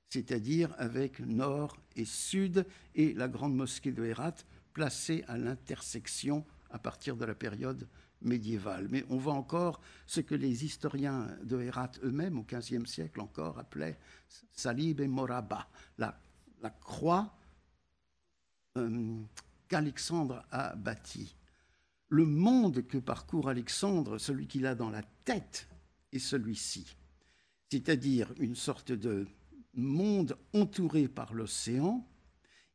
c'est-à-dire avec nord et sud et la grande mosquée de Hérat placée à l'intersection à partir de la période médiévale. Mais on voit encore ce que les historiens de Hérat eux-mêmes, au XVe siècle encore, appelaient Salib et Moraba, la, croix euh, qu'Alexandre a bâtie. Le monde que parcourt Alexandre, celui qu'il a dans la tête, celui-ci, c'est-à-dire une sorte de monde entouré par l'océan.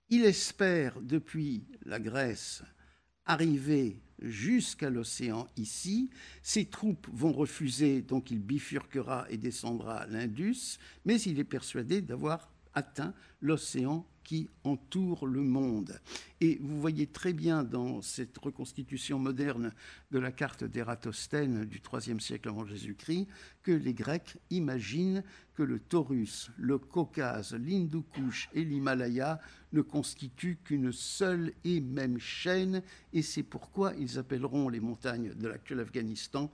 Il espère, depuis la Grèce, arriver jusqu'à l'océan ici. Ses troupes vont refuser, donc il bifurquera et descendra l'Indus, mais il est persuadé d'avoir atteint l'océan qui entoure le monde. Et vous voyez très bien dans cette reconstitution moderne de la carte d'Ératosthène du IIIe siècle avant Jésus-Christ que les Grecs imaginent que le Taurus, le Caucase, l'Hindoukouche et l'Himalaya ne constituent qu'une seule et même chaîne, et c'est pourquoi ils appelleront les montagnes de l'actuel Afghanistan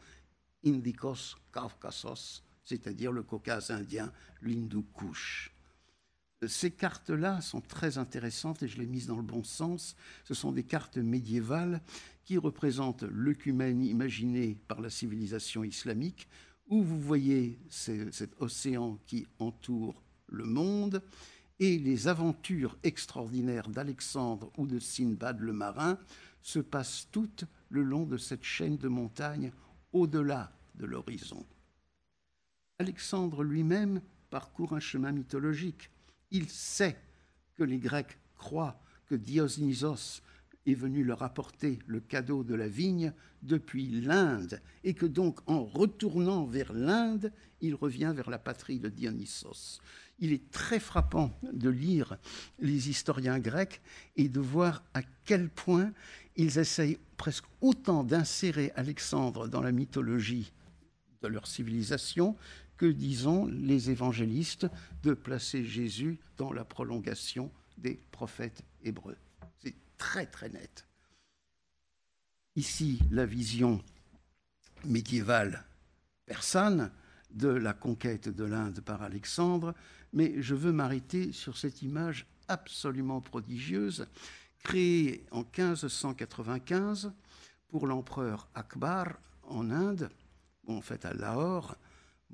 Indikos Caucasos, c'est-à-dire le Caucase indien, l'Hindoukouche ces cartes-là sont très intéressantes et je ai mises dans le bon sens. Ce sont des cartes médiévales qui représentent l'œcumène imaginé par la civilisation islamique, où vous voyez cet océan qui entoure le monde et les aventures extraordinaires d'Alexandre ou de Sinbad le marin se passent toutes le long de cette chaîne de montagnes au-delà de l'horizon. Alexandre lui-même parcourt un chemin mythologique il sait que les Grecs croient que Dionysos est venu leur apporter le cadeau de la vigne depuis l'Inde, et que donc en retournant vers l'Inde, il revient vers la patrie de Dionysos. Il est très frappant de lire les historiens grecs et de voir à quel point ils essayent presque autant d'insérer Alexandre dans la mythologie de leur civilisation que, disons, les évangélistes de placer Jésus dans la prolongation des prophètes hébreux. C'est très très net. Ici, la vision médiévale persane de la conquête de l'Inde par Alexandre, mais je veux m'arrêter sur cette image absolument prodigieuse, créée en 1595 pour l'empereur Akbar en Inde, en fait à Lahore,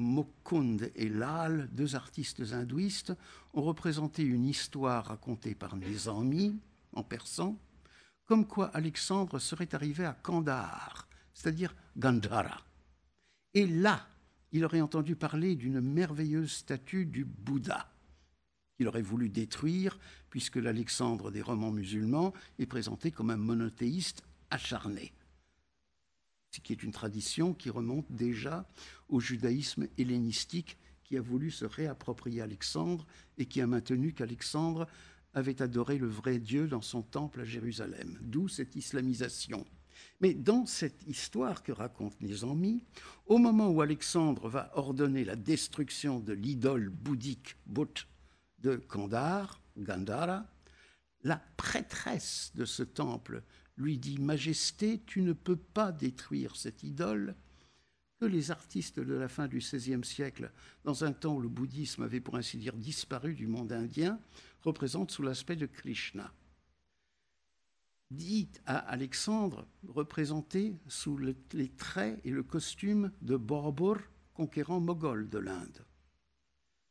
Mokund et Lal, deux artistes hindouistes, ont représenté une histoire racontée par Nizami en persan, comme quoi Alexandre serait arrivé à Kandahar, c'est-à-dire Gandhara. Et là, il aurait entendu parler d'une merveilleuse statue du Bouddha qu'il aurait voulu détruire, puisque l'Alexandre des romans musulmans est présenté comme un monothéiste acharné, ce qui est une tradition qui remonte déjà au judaïsme hellénistique qui a voulu se réapproprier Alexandre et qui a maintenu qu'Alexandre avait adoré le vrai Dieu dans son temple à Jérusalem, d'où cette islamisation. Mais dans cette histoire que racontent ennemis, au moment où Alexandre va ordonner la destruction de l'idole bouddhique Bhut de Kandar, Gandhara, la prêtresse de ce temple lui dit Majesté, tu ne peux pas détruire cette idole, les artistes de la fin du XVIe siècle, dans un temps où le bouddhisme avait pour ainsi dire disparu du monde indien, représentent sous l'aspect de Krishna. Dit à Alexandre, représenté sous les traits et le costume de Borbor, conquérant moghol de l'Inde.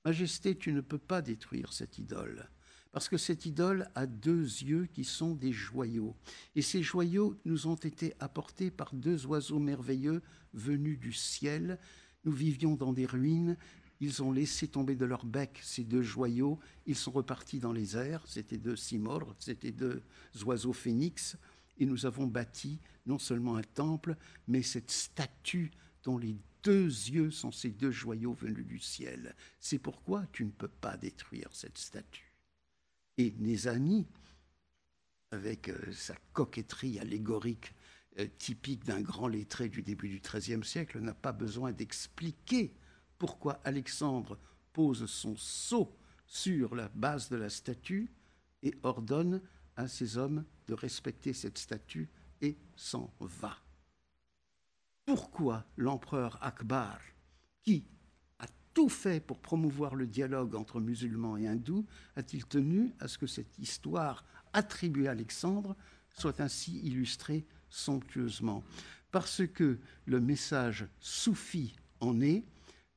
Majesté, tu ne peux pas détruire cette idole. Parce que cette idole a deux yeux qui sont des joyaux. Et ces joyaux nous ont été apportés par deux oiseaux merveilleux venus du ciel. Nous vivions dans des ruines. Ils ont laissé tomber de leur bec ces deux joyaux. Ils sont repartis dans les airs. C'était deux cimores, c'était deux oiseaux phénix. Et nous avons bâti non seulement un temple, mais cette statue dont les deux yeux sont ces deux joyaux venus du ciel. C'est pourquoi tu ne peux pas détruire cette statue et Nézani, avec euh, sa coquetterie allégorique euh, typique d'un grand lettré du début du XIIIe siècle, n'a pas besoin d'expliquer pourquoi Alexandre pose son sceau sur la base de la statue et ordonne à ses hommes de respecter cette statue et s'en va. Pourquoi l'empereur Akbar, qui tout fait pour promouvoir le dialogue entre musulmans et hindous, a-t-il tenu à ce que cette histoire attribuée à Alexandre soit ainsi illustrée somptueusement Parce que le message soufi en est,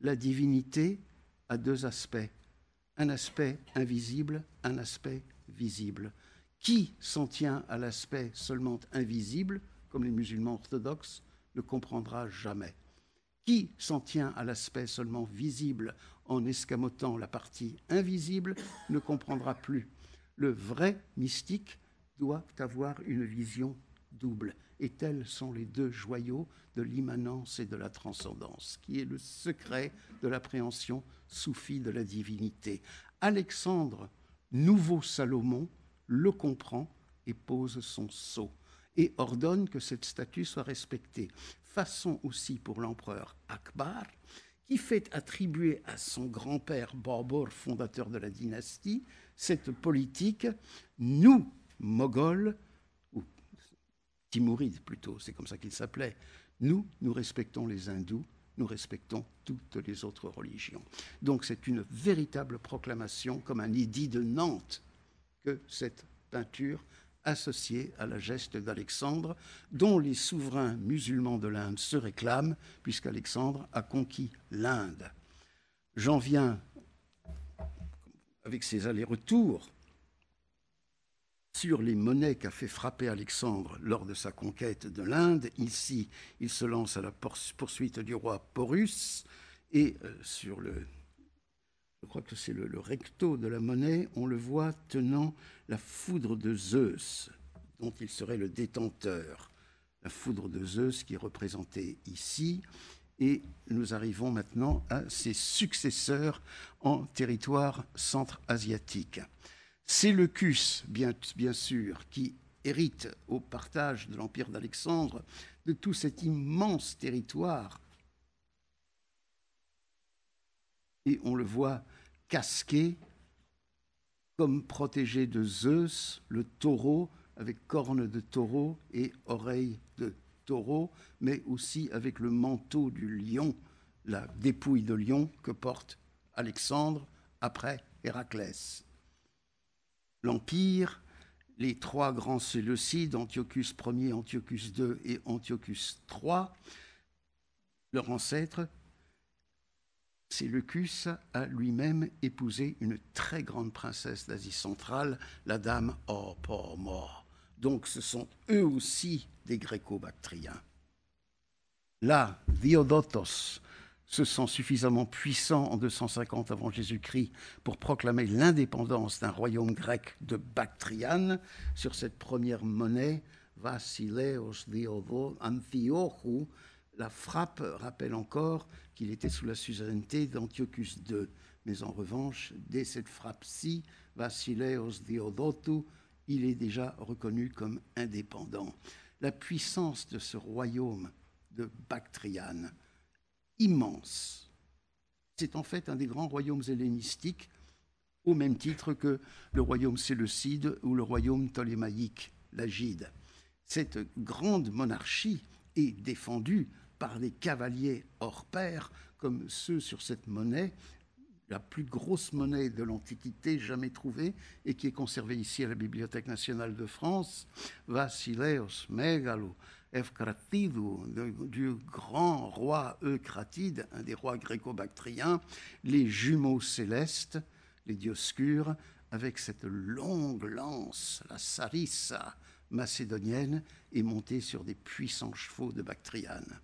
la divinité a deux aspects, un aspect invisible, un aspect visible. Qui s'en tient à l'aspect seulement invisible, comme les musulmans orthodoxes, ne comprendra jamais qui s'en tient à l'aspect seulement visible en escamotant la partie invisible ne comprendra plus. Le vrai mystique doit avoir une vision double, et tels sont les deux joyaux de l'immanence et de la transcendance, qui est le secret de l'appréhension soufie de la divinité. Alexandre, nouveau Salomon, le comprend et pose son sceau et ordonne que cette statue soit respectée façon aussi pour l'empereur Akbar, qui fait attribuer à son grand-père Borbor, fondateur de la dynastie, cette politique nous, Moghols, ou Timourides plutôt, c'est comme ça qu'il s'appelait, nous, nous respectons les hindous, nous respectons toutes les autres religions. Donc c'est une véritable proclamation, comme un édit de Nantes, que cette peinture associé à la geste d'Alexandre, dont les souverains musulmans de l'Inde se réclament, puisqu'Alexandre a conquis l'Inde. J'en viens, avec ses allers-retours, sur les monnaies qu'a fait frapper Alexandre lors de sa conquête de l'Inde. Ici, il se lance à la poursuite du roi Porus et euh, sur le je crois que c'est le, recto de la monnaie, on le voit tenant la foudre de Zeus, dont il serait le détenteur. La foudre de Zeus qui est représentée ici. Et nous arrivons maintenant à ses successeurs en territoire centre-asiatique. C'est le Cus, bien sûr, qui hérite au partage de l'Empire d'Alexandre de tout cet immense territoire et on le voit casqué comme protégé de Zeus, le taureau, avec cornes de taureau et oreilles de taureau, mais aussi avec le manteau du lion, la dépouille de lion que porte Alexandre après Héraclès. L'Empire, les trois grands séleucides, Antiochus Ier, Antiochus II et Antiochus III, leur ancêtre, Séleucus a lui-même épousé une très grande princesse d'Asie centrale, la dame Orpormor. Donc ce sont eux aussi des gréco-bactriens. Là, Diodotos se sent suffisamment puissant en 250 avant Jésus-Christ pour proclamer l'indépendance d'un royaume grec de Bactriane sur cette première monnaie, Vasileos Diodo Antiochus, la frappe rappelle encore qu'il était sous la suzeraineté d'Antiochus II. Mais en revanche, dès cette frappe-ci, Vasileos Diodotu, il est déjà reconnu comme indépendant. La puissance de ce royaume de Bactriane, immense, c'est en fait un des grands royaumes hellénistiques, au même titre que le royaume séleucide ou le royaume ptolémaïque, l'Agide. Cette grande monarchie est défendue par des cavaliers hors pair, comme ceux sur cette monnaie, la plus grosse monnaie de l'Antiquité jamais trouvée et qui est conservée ici à la Bibliothèque nationale de France, Vasileos Megalo Eukratidou du grand roi Eucratide, un des rois gréco-bactriens, les jumeaux célestes, les dioscures, avec cette longue lance, la sarissa macédonienne, et montée sur des puissants chevaux de Bactriane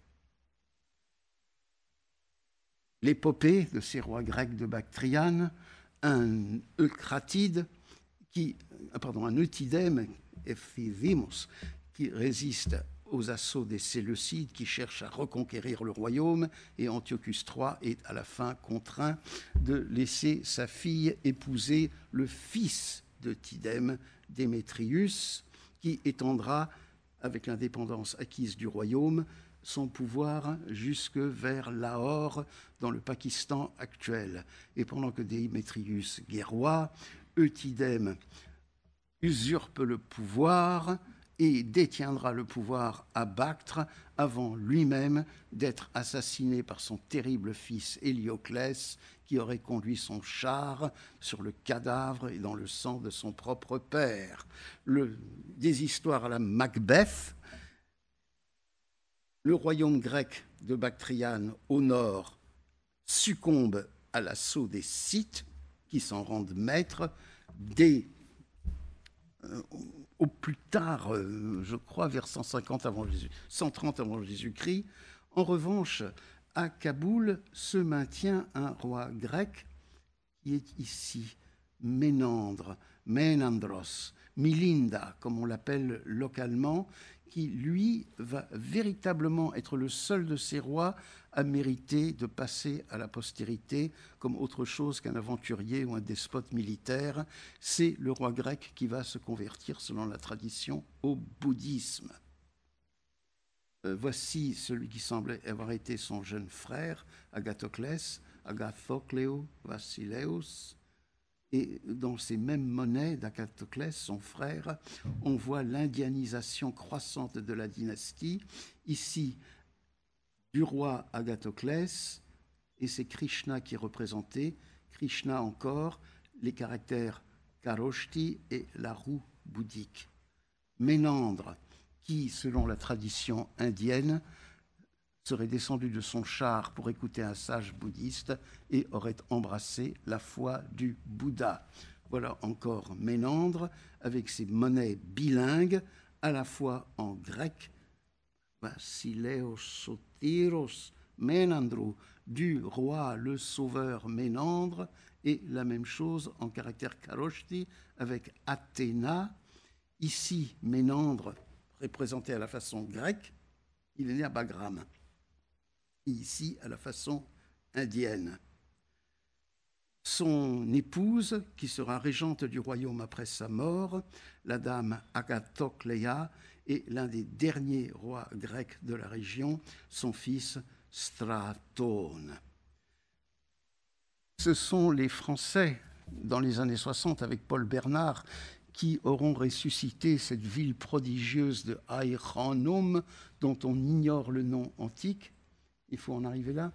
l'épopée de ces rois grecs de Bactriane, un Eucratide, qui, euh, pardon, un qui résiste aux assauts des Séleucides qui cherchent à reconquérir le royaume et Antiochus III est à la fin contraint de laisser sa fille épouser le fils de Tidème, Démétrius, qui étendra, avec l'indépendance acquise du royaume, son pouvoir jusque vers Lahore, dans le Pakistan actuel. Et pendant que Démétrius guerroie, Eutydème usurpe le pouvoir et détiendra le pouvoir à Bactre avant lui-même d'être assassiné par son terrible fils Hélioclès qui aurait conduit son char sur le cadavre et dans le sang de son propre père. des histoires à la Macbeth, le royaume grec de Bactriane au nord succombe à l'assaut des Scythes, qui s'en rendent maîtres dès euh, au plus tard, euh, je crois, vers 150 130 avant Jésus-Christ. En revanche, à Kaboul se maintient un roi grec qui est ici Ménandre, Ménandros, Milinda, comme on l'appelle localement, qui, lui, va véritablement être le seul de ces rois à mériter de passer à la postérité comme autre chose qu'un aventurier ou un despote militaire. C'est le roi grec qui va se convertir, selon la tradition, au bouddhisme. Euh, voici celui qui semblait avoir été son jeune frère, Agathoclès, Agathocleo Vasileus, et dans ces mêmes monnaies d'Agathoclès, son frère, on voit l'indianisation croissante de la dynastie. Ici, du roi Agathoclès, et c'est Krishna qui est représenté. Krishna encore, les caractères Karoshti et la roue bouddhique. Ménandre, qui, selon la tradition indienne, serait descendu de son char pour écouter un sage bouddhiste et aurait embrassé la foi du Bouddha. Voilà encore Ménandre avec ses monnaies bilingues, à la fois en grec, Basileos Sotiros Ménandro, du roi le sauveur Ménandre, et la même chose en caractère karoshti avec Athéna. Ici, Ménandre, représenté à la façon grecque, il est né à Bagram ici à la façon indienne. Son épouse, qui sera régente du royaume après sa mort, la dame Agathoclea, est l'un des derniers rois grecs de la région, son fils Straton. Ce sont les Français, dans les années 60, avec Paul Bernard, qui auront ressuscité cette ville prodigieuse de Aichanum, dont on ignore le nom antique, il faut en arriver là,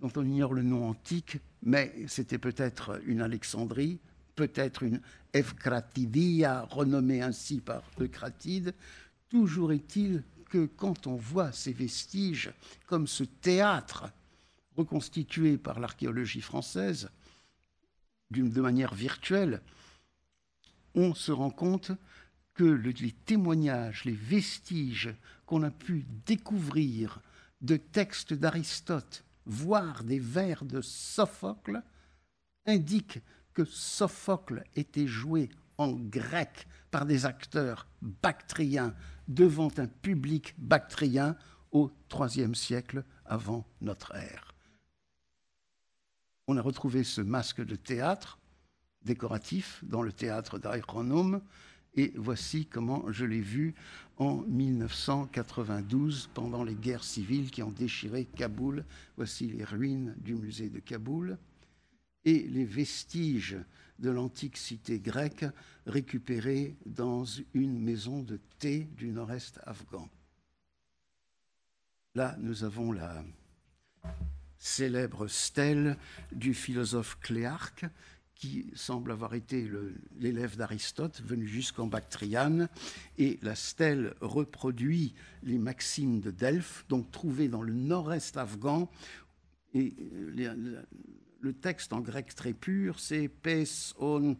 dont on ignore le nom antique, mais c'était peut-être une Alexandrie, peut-être une Evcratidia, renommée ainsi par Eucratide. Toujours est-il que quand on voit ces vestiges comme ce théâtre reconstitué par l'archéologie française, de manière virtuelle, on se rend compte que les témoignages, les vestiges qu'on a pu découvrir de textes d'Aristote, voire des vers de Sophocle, indiquent que Sophocle était joué en grec par des acteurs bactriens devant un public bactrien au IIIe siècle avant notre ère. On a retrouvé ce masque de théâtre décoratif dans le théâtre d'Aeronome et voici comment je l'ai vu en 1992 pendant les guerres civiles qui ont déchiré Kaboul. Voici les ruines du musée de Kaboul et les vestiges de l'antique cité grecque récupérés dans une maison de thé du nord-est afghan. Là, nous avons la célèbre stèle du philosophe Cléarque qui semble avoir été l'élève d'Aristote, venu jusqu'en Bactriane, et la stèle reproduit les maximes de Delphes, donc trouvées dans le nord-est afghan, et euh, le texte en grec très pur, c'est Pes on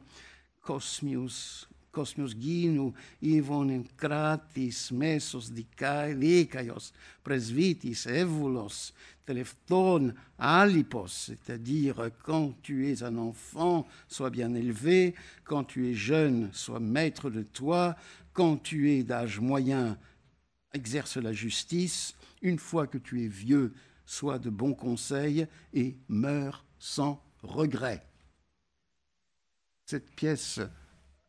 cosmius, cosmius ginu, ivon kratis mesos dikaios presvitis evulos Telefton alipos, c'est-à-dire quand tu es un enfant, sois bien élevé, quand tu es jeune, sois maître de toi, quand tu es d'âge moyen, exerce la justice, une fois que tu es vieux, sois de bons conseils et meurs sans regret. Cette pièce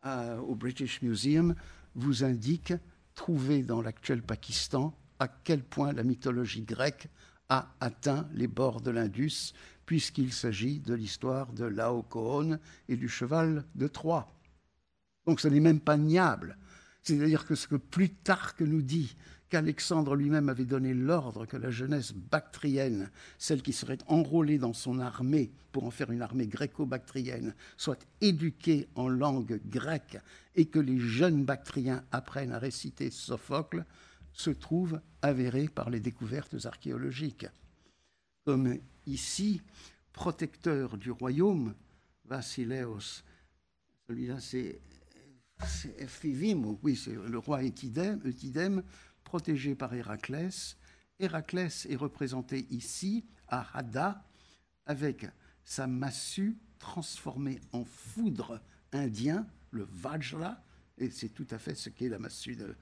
euh, au British Museum vous indique, trouvée dans l'actuel Pakistan, à quel point la mythologie grecque a atteint les bords de l'Indus, puisqu'il s'agit de l'histoire de Laocoon et du cheval de Troie. Donc ce n'est même pas niable. C'est-à-dire que ce que Plutarque nous dit, qu'Alexandre lui-même avait donné l'ordre que la jeunesse bactrienne, celle qui serait enrôlée dans son armée pour en faire une armée gréco-bactrienne, soit éduquée en langue grecque et que les jeunes bactriens apprennent à réciter Sophocle, se trouve avéré par les découvertes archéologiques. Comme ici, protecteur du royaume, Vasileos, celui-là c'est Ephivim, oui, c'est le roi Euthydème, protégé par Héraclès. Héraclès est représenté ici, à Hada, avec sa massue transformée en foudre indien, le Vajra, et c'est tout à fait ce qu'est la massue de,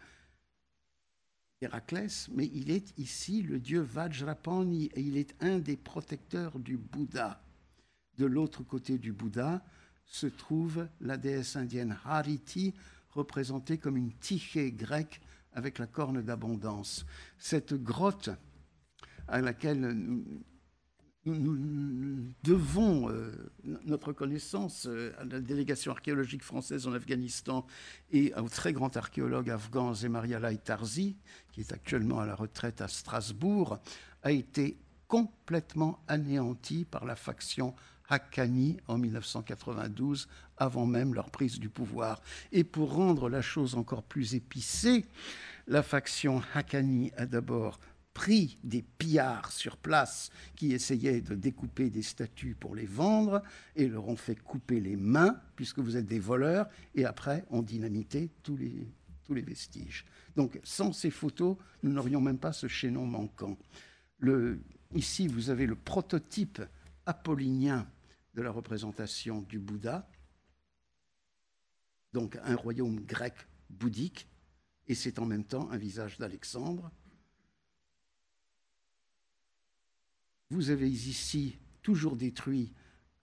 Héraclès, mais il est ici le dieu Vajrapani et il est un des protecteurs du Bouddha. De l'autre côté du Bouddha se trouve la déesse indienne Hariti, représentée comme une tichée grecque avec la corne d'abondance. Cette grotte à laquelle nous, devons euh, notre connaissance euh, à la délégation archéologique française en Afghanistan et au très grand archéologue afghan Zemaria Tarzi, qui est actuellement à la retraite à Strasbourg, a été complètement anéanti par la faction Haqqani en 1992, avant même leur prise du pouvoir. Et pour rendre la chose encore plus épicée, la faction Haqqani a d'abord pris des pillards sur place qui essayaient de découper des statues pour les vendre et leur ont fait couper les mains, puisque vous êtes des voleurs, et après ont dynamité tous les, vestiges. Donc sans ces photos, nous n'aurions même pas ce chaînon manquant. ici, vous avez le prototype apollinien de la représentation du Bouddha, donc un royaume grec bouddhique, et c'est en même temps un visage d'Alexandre. Vous avez ici toujours détruit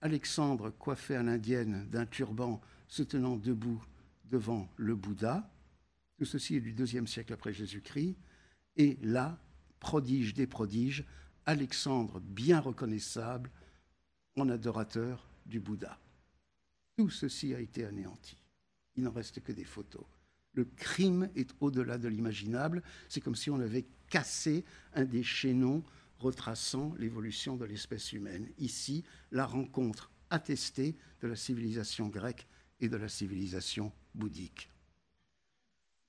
Alexandre coiffé à l'indienne d'un turban se tenant debout devant le Bouddha. Tout ceci est du deuxième siècle après Jésus-Christ. Et là, prodige des prodiges, Alexandre bien reconnaissable en adorateur du Bouddha. Tout ceci a été anéanti. Il n'en reste que des photos. Le crime est au-delà de l'imaginable. C'est comme si on avait cassé un des chaînons retraçant l'évolution de l'espèce humaine. Ici, la rencontre attestée de la civilisation grecque et de la civilisation bouddhique.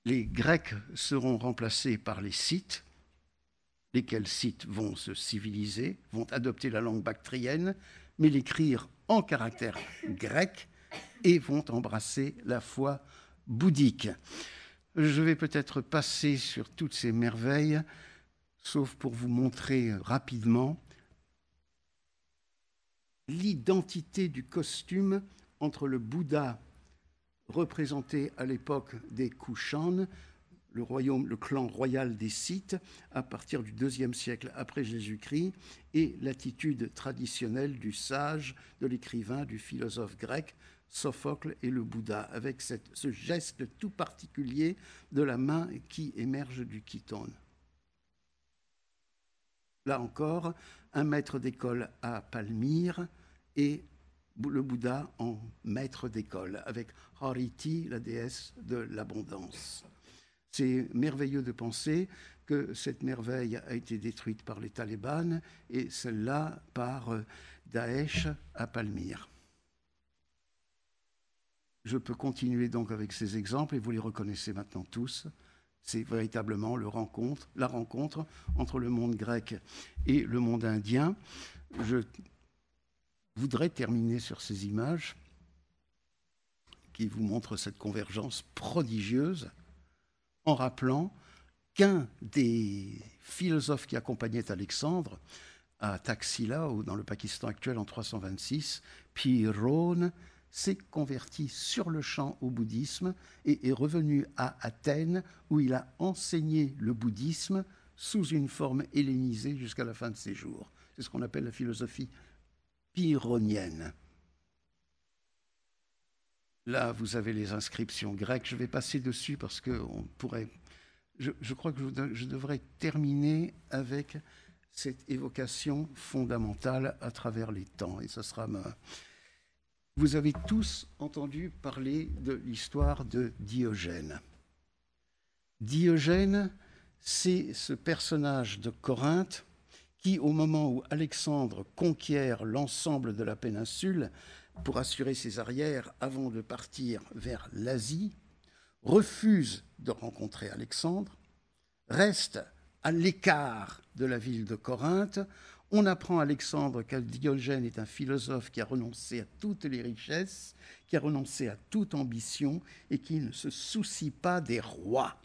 Les Grecs seront remplacés par les Scythes, lesquels Scythes vont se civiliser, vont adopter la langue bactrienne, mais l'écrire en caractère grec et vont embrasser la foi bouddhique. Je vais peut-être passer sur toutes ces merveilles sauf pour vous montrer euh, rapidement l'identité du costume entre le Bouddha représenté à l'époque des Kushan, le, royaume, le clan royal des Scythes, à partir du deuxième siècle après Jésus-Christ, et l'attitude traditionnelle du sage, de l'écrivain, du philosophe grec, Sophocle et le Bouddha, avec ce geste tout particulier de la main qui émerge du Quiton là encore, un maître d'école à Palmyre et le Bouddha en maître d'école, avec Hariti, la déesse de l'abondance. C'est merveilleux de penser que cette merveille a été détruite par les talibans et celle-là par euh, Daesh à Palmyre. Je peux continuer donc avec ces exemples et vous les reconnaissez maintenant tous c'est véritablement rencontre, la rencontre entre le monde grec et le monde indien. Je voudrais terminer sur ces images qui vous montrent cette convergence prodigieuse en rappelant qu'un des philosophes qui accompagnait Alexandre à Taxila, ou dans le Pakistan actuel en 326, Piron, s'est converti sur le champ au bouddhisme et est revenu à Athènes où il a enseigné le bouddhisme sous une forme hellénisée jusqu'à la fin de ses jours. C'est ce qu'on appelle la philosophie pyrrhonienne. Là, vous avez les inscriptions grecques. Je vais passer dessus parce que on pourrait. Je, crois que je, je devrais terminer avec cette évocation fondamentale à travers les temps. Et ce sera ma, vous avez tous entendu parler de l'histoire de Diogène. Diogène, c'est ce personnage de Corinthe qui, au moment où Alexandre conquiert l'ensemble de la péninsule pour assurer ses arrières avant de partir vers l'Asie, refuse de rencontrer Alexandre, reste à l'écart de la ville de Corinthe on apprend Alexandre qu'Aldiogène est un philosophe qui a renoncé à toutes les richesses, qui a renoncé à toute ambition et qui ne se soucie pas des rois.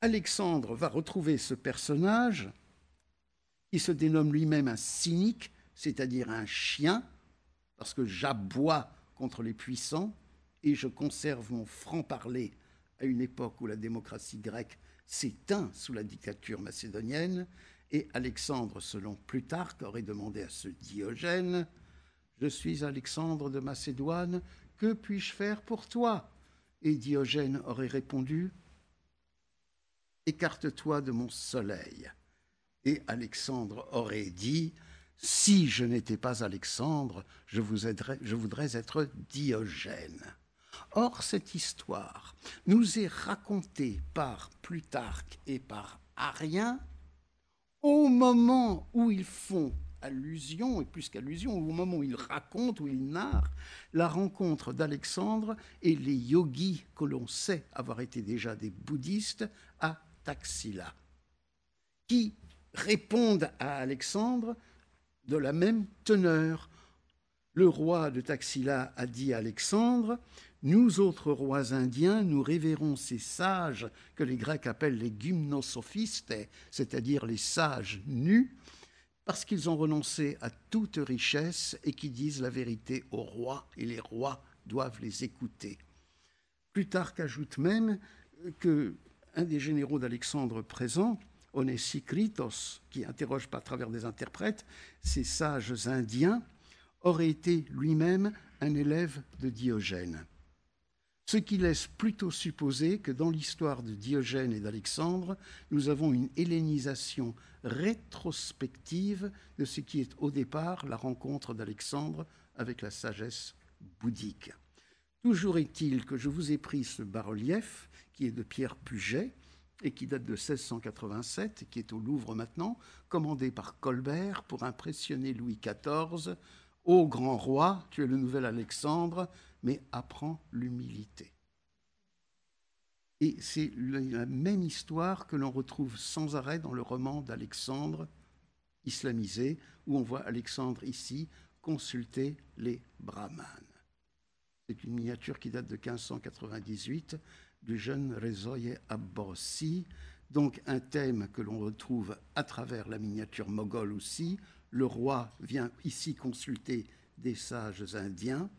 Alexandre va retrouver ce personnage, qui se dénomme lui-même un cynique, c'est-à-dire un chien, parce que j'aboie contre les puissants et je conserve mon franc-parler à une époque où la démocratie grecque s'éteint sous la dictature macédonienne et Alexandre, selon Plutarque, aurait demandé à ce Diogène, Je suis Alexandre de Macédoine, que puis-je faire pour toi Et Diogène aurait répondu, Écarte-toi de mon soleil. Et Alexandre aurait dit, Si je n'étais pas Alexandre, je, voudrais être Diogène. Or, cette histoire nous est racontée par Plutarque et par Arien, au moment où ils font allusion, et plus qu'allusion, au moment où ils racontent, où ils narrent la rencontre d'Alexandre et les yogis que l'on sait avoir été déjà des bouddhistes à Taxila, qui répondent à Alexandre de la même teneur. Le roi de Taxila a dit à Alexandre, nous autres rois indiens, nous révérons ces sages que les Grecs appellent les gymnosophistes, c'est-à-dire les sages nus, parce qu'ils ont renoncé à toute richesse et qui disent la vérité aux rois, et les rois doivent les écouter. Plutarque ajoute même que un des généraux d'Alexandre présent, Onésicritos, qui interroge par travers des interprètes ces sages indiens, aurait été lui-même un élève de Diogène ce qui laisse plutôt supposer que dans l'histoire de Diogène et d'Alexandre, nous avons une hellénisation rétrospective de ce qui est au départ la rencontre d'Alexandre avec la sagesse bouddhique. Toujours est-il que je vous ai pris ce bas-relief qui est de Pierre Puget et qui date de 1687 et qui est au Louvre maintenant, commandé par Colbert pour impressionner Louis XIV. Ô grand roi, tu es le nouvel Alexandre, mais apprend l'humilité. Et c'est la même histoire que l'on retrouve sans arrêt dans le roman d'Alexandre islamisé, où on voit Alexandre ici consulter les brahmanes. C'est une miniature qui date de 1598 du jeune Rezoye Abbasi, donc un thème que l'on retrouve à travers la miniature moghole aussi. Le roi vient ici consulter des sages indiens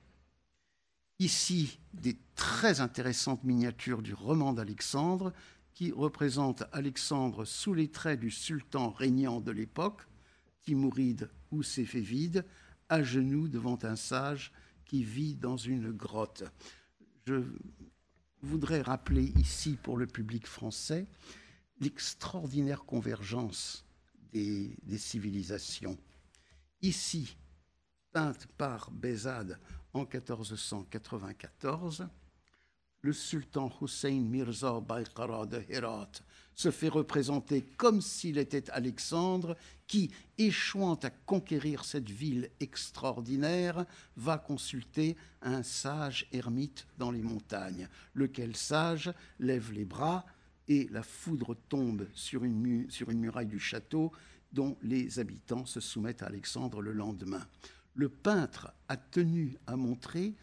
Ici, des très intéressantes miniatures du roman d'Alexandre qui représentent Alexandre sous les traits du sultan régnant de l'époque, Timouride ou vide, à genoux devant un sage qui vit dans une grotte. Je voudrais rappeler ici pour le public français l'extraordinaire convergence des, des, civilisations. Ici, peinte par Bézade en 1494, le sultan Hussein Mirza Baykara de Herat se fait représenter comme s'il était Alexandre qui, échouant à conquérir cette ville extraordinaire, va consulter un sage ermite dans les montagnes, lequel sage lève les bras et la foudre tombe sur sur une muraille du château dont les habitants se soumettent à Alexandre le lendemain le peintre a tenu à montrer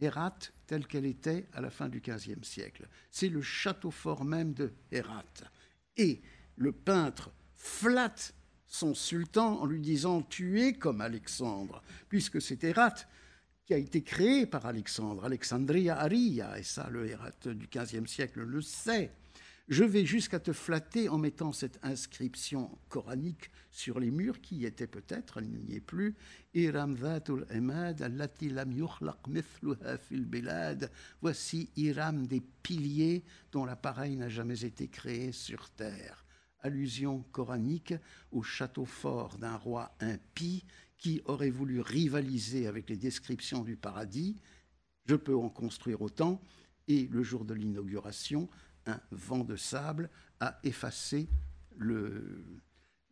Hérate telle qu'elle était à la fin du XVe siècle. C'est le château fort même de Hérate. Et le peintre flatte son sultan en lui disant Tu es comme Alexandre, puisque c'est Hérate qui a été créé par Alexandre, Alexandria Aria, et ça le Hérate du XVe siècle le sait. Je vais jusqu'à te flatter en mettant cette inscription coranique sur les murs, qui y était peut-être, elle n'y est plus. Iram Vatul Emad, allatilam lam yukhlaq mithluha fil bilad. Voici Iram des piliers dont l'appareil n'a jamais été créé sur terre. Allusion coranique au château fort d'un roi impie qui aurait voulu rivaliser avec les descriptions du paradis. Je peux en construire autant. Et le jour de l'inauguration, vent de sable a effacé le,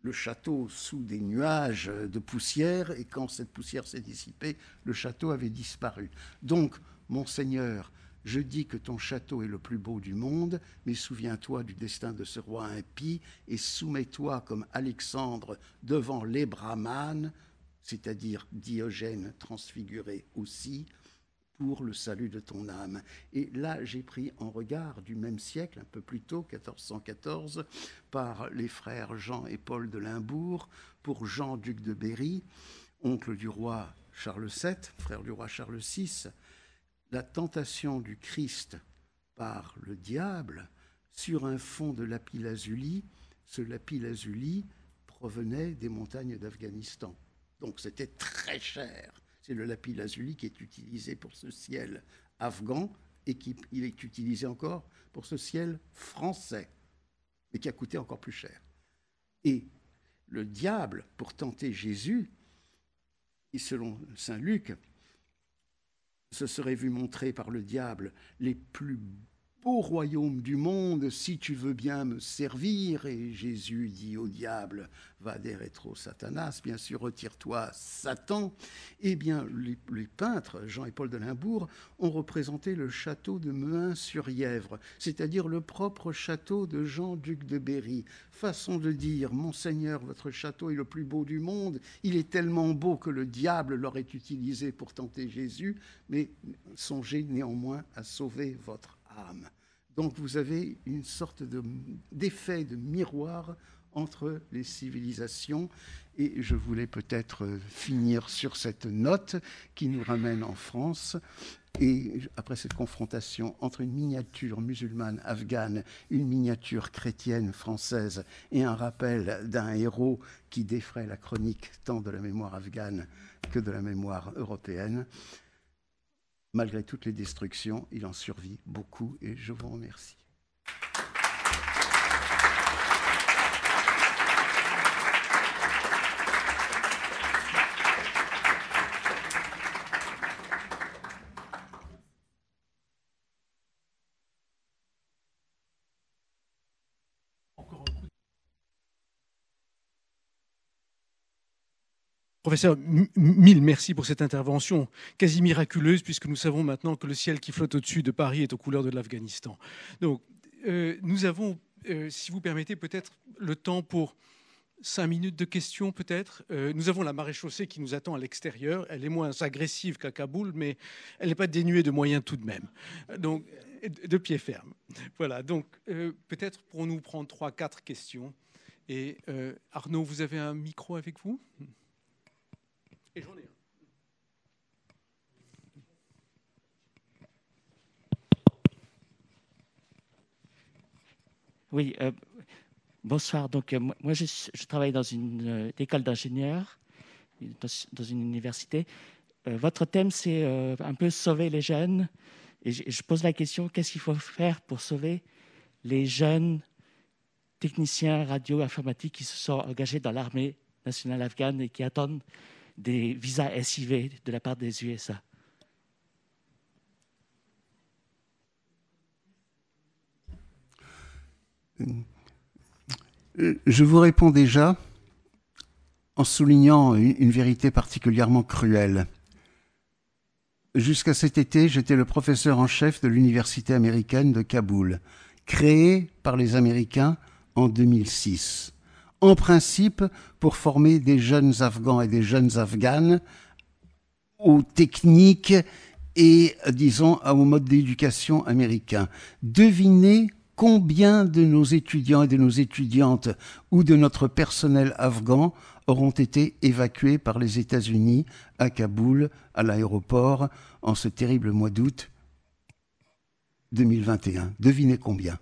le château sous des nuages de poussière, et quand cette poussière s'est dissipée, le château avait disparu. Donc, Monseigneur, je dis que ton château est le plus beau du monde, mais souviens-toi du destin de ce roi impie, et soumets-toi comme Alexandre devant les brahmanes, c'est-à-dire Diogène transfiguré aussi, pour le salut de ton âme. Et là, j'ai pris en regard du même siècle, un peu plus tôt, 1414, par les frères Jean et Paul de Limbourg, pour Jean, duc de Berry, oncle du roi Charles VII, frère du roi Charles VI, la tentation du Christ par le diable sur un fond de lapis-lazuli. Ce lapis-lazuli provenait des montagnes d'Afghanistan. Donc c'était très cher. C'est le lapis-lazuli qui est utilisé pour ce ciel afghan et qui il est utilisé encore pour ce ciel français, mais qui a coûté encore plus cher. Et le diable, pour tenter Jésus, et selon Saint Luc, se serait vu montrer par le diable les plus au royaume du monde si tu veux bien me servir. Et Jésus dit au diable, va des rétro Satanas, bien sûr, retire-toi, Satan. Eh bien, les, peintres, Jean et Paul de Limbourg, ont représenté le château de meun sur yèvre c'est-à-dire le propre château de Jean, duc de Berry. Façon de dire, Monseigneur, votre château est le plus beau du monde, il est tellement beau que le diable l'aurait utilisé pour tenter Jésus, mais songez néanmoins à sauver votre âme. Donc vous avez une sorte d'effet de, miroir entre les civilisations. Et je voulais peut-être euh, finir sur cette note qui nous ramène en France. Et après cette confrontation entre une miniature musulmane afghane, une miniature chrétienne française et un rappel d'un héros qui défraie la chronique tant de la mémoire afghane que de la mémoire européenne, malgré toutes les destructions, il en survit beaucoup et je vous remercie. Professeur, mille merci pour cette intervention quasi miraculeuse, puisque nous savons maintenant que le ciel qui flotte au-dessus de Paris est aux couleurs de l'Afghanistan. Donc, euh, nous avons, euh, si vous permettez, peut-être le temps pour cinq minutes de questions, peut-être. Euh, nous avons la chaussée qui nous attend à l'extérieur. Elle est moins agressive qu'à Kaboul, mais elle n'est pas dénuée de moyens tout de même. Donc, de pied ferme. Voilà, donc peut-être pour nous prendre trois, quatre questions. Et Arnaud, vous avez un micro avec vous oui, euh, bonsoir. Donc, euh, moi, je, travaille dans une euh, école d'ingénieurs, dans, une université. votre thème, c'est un peu sauver les jeunes. Et je pose la question qu'est-ce qu'il faut faire pour sauver les jeunes techniciens radio-informatiques qui se sont engagés dans l'armée nationale afghane et qui attendent des visas SIV de la part des USA. Je vous réponds déjà en soulignant une vérité particulièrement cruelle. Jusqu'à cet été, j'étais le professeur en chef de l'université américaine de Kaboul, créée par les Américains en 2006 en principe pour former des jeunes Afghans et des jeunes Afghanes aux techniques et, disons, au mode d'éducation américain. Devinez combien de nos étudiants et de nos étudiantes ou de notre personnel afghan auront été évacués par les États-Unis à Kaboul, à l'aéroport, en ce terrible mois d'août 2021. Devinez combien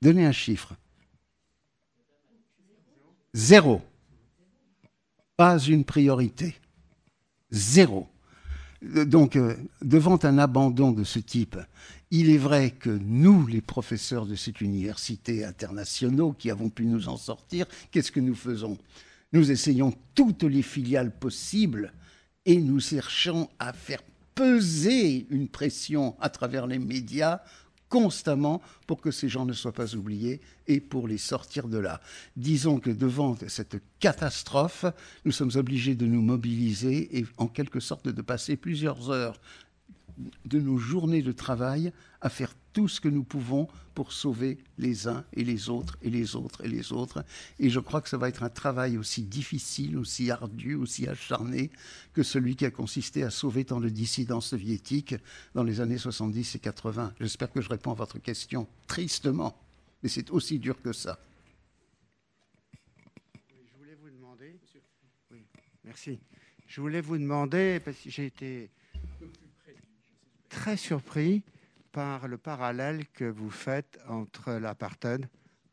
Donnez un chiffre. Zéro. Pas une priorité. Zéro. Euh, donc, euh, devant un abandon de ce type, il est vrai que nous, les professeurs de cette université internationaux qui avons pu nous en sortir, qu'est-ce que nous faisons Nous essayons toutes les filiales possibles et nous cherchons à faire peser une pression à travers les médias constamment pour que ces gens ne soient pas oubliés et pour les sortir de là. Disons que devant cette catastrophe, nous sommes obligés de nous mobiliser et en quelque sorte de passer plusieurs heures de nos journées de travail à faire tout ce que nous pouvons pour sauver les uns et les autres et les autres et les autres. Et je crois que ça va être un travail aussi difficile, aussi ardu, aussi acharné que celui qui a consisté à sauver tant de dissidents soviétiques dans les années 70 et 80. J'espère que je réponds à votre question tristement, mais c'est aussi dur que ça. Je voulais vous demander. Oui, merci. Je voulais vous demander, parce que j'ai été très surpris par le parallèle que vous faites entre l'apartheid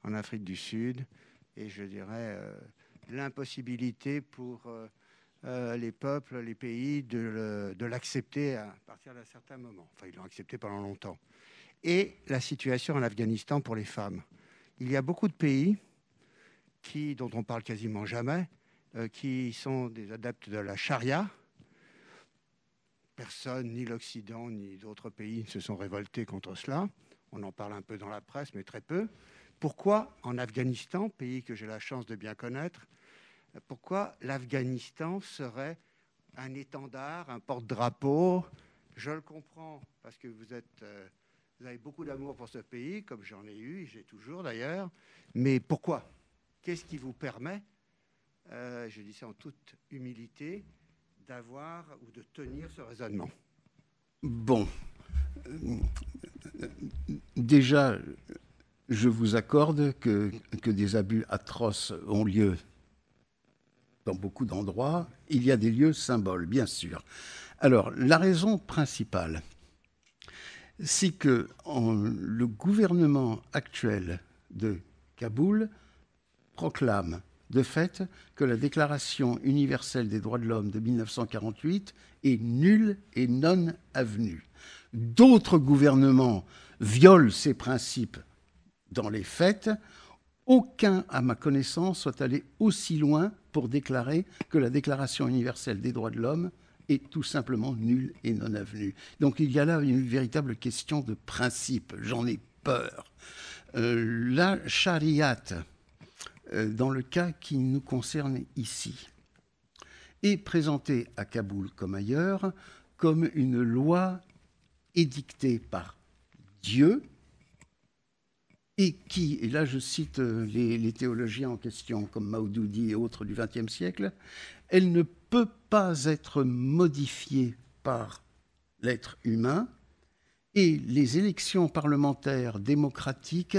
en Afrique du Sud et, je dirais, euh, l'impossibilité pour euh, euh, les peuples, les pays de l'accepter à partir d'un certain moment. Enfin, ils l'ont accepté pendant longtemps. Et la situation en Afghanistan pour les femmes. Il y a beaucoup de pays qui, dont on parle quasiment jamais, qui sont des adeptes de la charia, personne, ni l'Occident, ni d'autres pays ne se sont révoltés contre cela. On en parle un peu dans la presse, mais très peu. Pourquoi en Afghanistan, pays que j'ai la chance de bien connaître, pourquoi l'Afghanistan serait un étendard, un porte-drapeau Je le comprends parce que vous, êtes, euh, vous avez beaucoup d'amour pour ce pays, comme j'en ai eu, j'ai toujours d'ailleurs. Mais pourquoi Qu'est-ce qui vous permet, euh, je dis ça en toute humilité, d'avoir ou de tenir ce raisonnement Bon. Déjà, je vous accorde que, des abus atroces ont lieu dans beaucoup d'endroits. Il y a des lieux symboles, bien sûr. Alors, la raison principale, c'est que le gouvernement actuel de Kaboul proclame de fait que la Déclaration universelle des droits de l'homme de 1948 est nulle et non avenue. D'autres gouvernements violent ces principes dans les faits. Aucun, à ma connaissance, soit allé aussi loin pour déclarer que la Déclaration universelle des droits de l'homme est tout simplement nulle et non avenue. Donc il y a là une véritable question de principe. J'en ai peur. Euh, la chariate, euh, dans le cas qui nous concerne ici, et présentée à Kaboul comme ailleurs comme une loi édictée par Dieu, et qui, et là je cite euh, les, les théologiens en question comme Maududi et autres du XXe siècle, elle ne peut pas être modifiée par l'être humain et les élections parlementaires démocratiques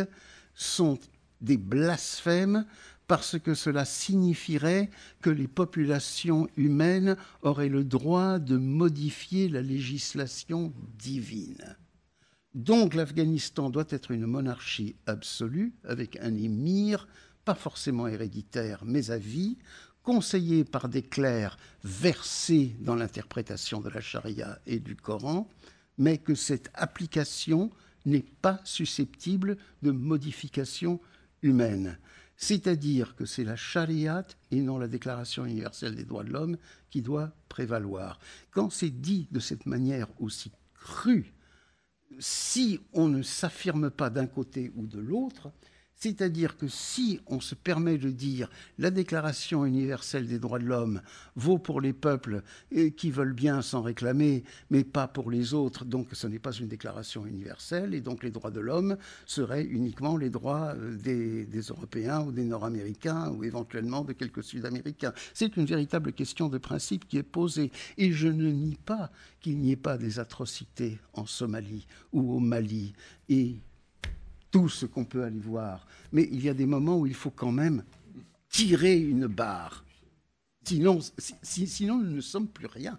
sont des blasphèmes parce que cela signifierait que les populations humaines auraient le droit de modifier la législation divine. Donc l'Afghanistan doit être une monarchie absolue, avec un émir, pas forcément héréditaire, mais à vie, conseillé par des clercs versés dans l'interprétation de la charia et du Coran, mais que cette application n'est pas susceptible de modification humaine. C'est-à-dire que c'est la chariat et non la Déclaration universelle des droits de l'homme qui doit prévaloir. Quand c'est dit de cette manière aussi crue, si on ne s'affirme pas d'un côté ou de l'autre, c'est-à-dire que si on se permet de dire la Déclaration universelle des droits de l'homme vaut pour les peuples euh, qui veulent bien s'en réclamer, mais pas pour les autres, donc ce n'est pas une déclaration universelle, et donc les droits de l'homme seraient uniquement les droits euh, des, Européens ou des Nord-Américains ou éventuellement de quelques Sud-Américains. C'est une véritable question de principe qui est posée. Et je ne nie pas qu'il n'y ait pas des atrocités en Somalie ou au Mali et tout ce qu'on peut aller voir. Mais il y a des moments où il faut quand même tirer une barre. Sinon, sinon nous ne sommes plus rien.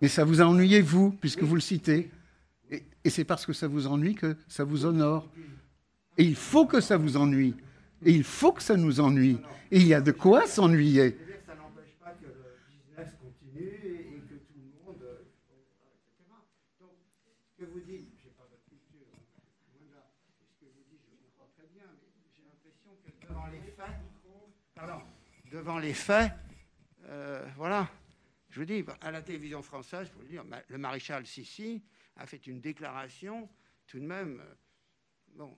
Mais ça vous a ennuyé, vous, puisque vous le citez. Et, c'est parce que ça vous ennuie que ça vous honore. Et il faut que ça vous ennuie. Et il faut que ça nous ennuie. Et il y a de quoi s'ennuyer. Eh ça n'empêche pas que le business continue et que tout le monde. Euh, Donc, ce que vous dites, je n'ai pas votre culture, hein, Ce que vous dites, je crois très bien, mais j'ai l'impression que devant les faits, pardon, devant les faits, euh, voilà. Je veux dis, à la télévision française, le dire, le maréchal Sissi a fait une déclaration tout de même. Euh, bon,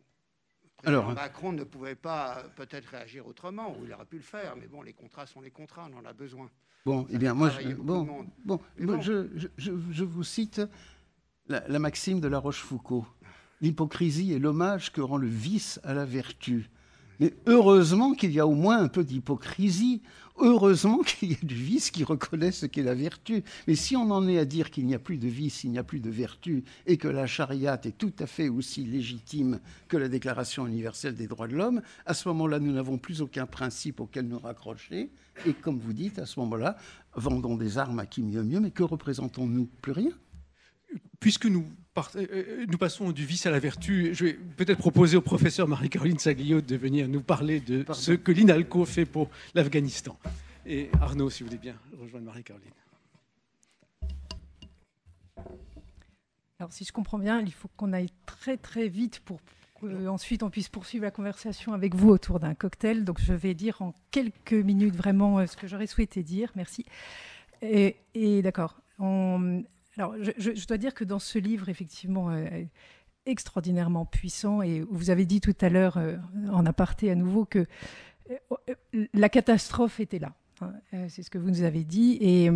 alors, Macron ne pouvait pas euh, peut-être réagir autrement, ou il aurait pu le faire, mais bon, les contrats sont les contrats, on en a besoin. Bon, eh bien, moi, je, bon, je, vous cite la, maxime de La Rochefoucauld l'hypocrisie est l'hommage que rend le vice à la vertu. Mais heureusement qu'il y a au moins un peu d'hypocrisie. Heureusement qu'il y a du vice qui reconnaît ce qu'est la vertu. Mais si on en est à dire qu'il n'y a plus de vice, il n'y a plus de vertu, et que la chariate est tout à fait aussi légitime que la Déclaration universelle des droits de l'homme, à ce moment-là, nous n'avons plus aucun principe auquel nous raccrocher. Et comme vous dites, à ce moment-là, vendons des armes à qui mieux mieux, mais que représentons-nous Plus rien puisque nous, euh, euh, nous passons du vice à la vertu, je vais peut-être proposer au professeur Marie-Caroline Sagliot de venir nous parler de ce que l'INALCO fait pour l'Afghanistan. Et Arnaud, si vous voulez bien rejoindre Marie-Caroline. Alors, si je comprends bien, il faut qu'on aille très très vite pour qu'ensuite, euh, ensuite on puisse poursuivre la conversation avec vous autour d'un cocktail. Donc je vais dire en quelques minutes vraiment ce que j'aurais souhaité dire. Merci. Et, et d'accord. On, alors, je, dois dire que dans ce livre, effectivement, euh, extraordinairement puissant, et vous avez dit tout à l'heure, euh, en aparté à nouveau, que euh, la catastrophe était là. Hein, c'est ce que vous nous avez dit, et,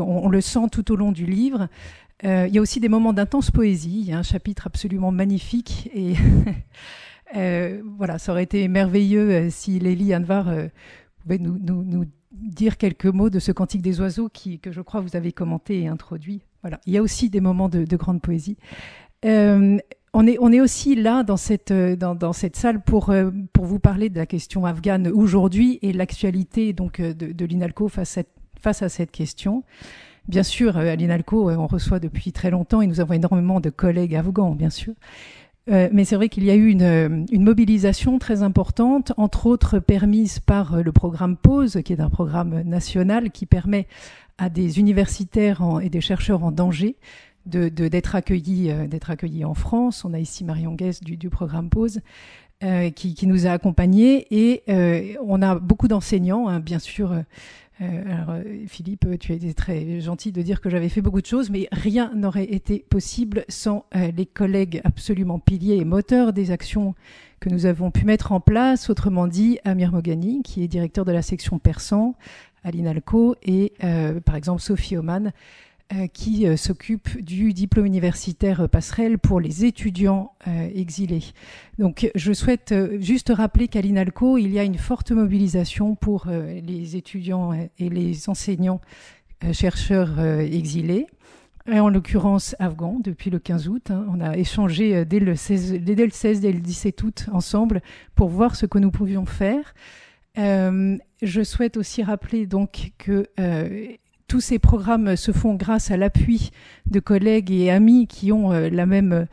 on, le sent tout au long du livre. il y a aussi des moments d'intense poésie. Il y a un chapitre absolument magnifique, et voilà, ça aurait été merveilleux si Lélie Anvar pouvait nous, dire quelques mots de ce cantique des oiseaux que je crois vous avez commenté et introduit. Voilà. Il y a aussi des moments de, grande poésie. Euh, on est, on est aussi là dans cette, euh, dans, cette salle pour, euh, pour vous parler de la question afghane aujourd'hui et l'actualité donc de, l'INALCO face à, face à cette question. Bien sûr, à l'INALCO, on reçoit depuis très longtemps et nous avons énormément de collègues afghans, bien sûr. mais c'est vrai qu'il y a eu une, une, mobilisation très importante, entre autres permise par le programme PAUSE, qui est un programme national qui permet à des universitaires et des chercheurs en danger d'être de, d'être accueillis, euh, d'être accueillis en France. On a ici Marion Guest du, du programme Pause. Euh, qui, qui, nous a accompagnés et euh, on a beaucoup d'enseignants, hein, bien sûr. alors, Philippe, tu as été très gentil de dire que j'avais fait beaucoup de choses, mais rien n'aurait été possible sans les collègues absolument piliers et moteurs des actions que nous avons pu mettre en place, autrement dit Amir Mogani, qui est directeur de la section persan, à l'INALCO, et euh, par exemple Sophie Oman, euh, qui euh, s'occupe du diplôme universitaire passerelle pour les étudiants exilés. Donc je souhaite juste rappeler qu'à l'INALCO, il y a une forte mobilisation pour les étudiants et les enseignants chercheurs exilés. en l'occurrence afghan depuis le 15 août. Hein. on a échangé dès le, 16, dès le 16, dès le 17 août ensemble pour voir ce que nous pouvions faire. Je souhaite aussi rappeler donc que euh, tous ces programmes se font grâce à l'appui de collègues et amis qui ont euh, la même euh,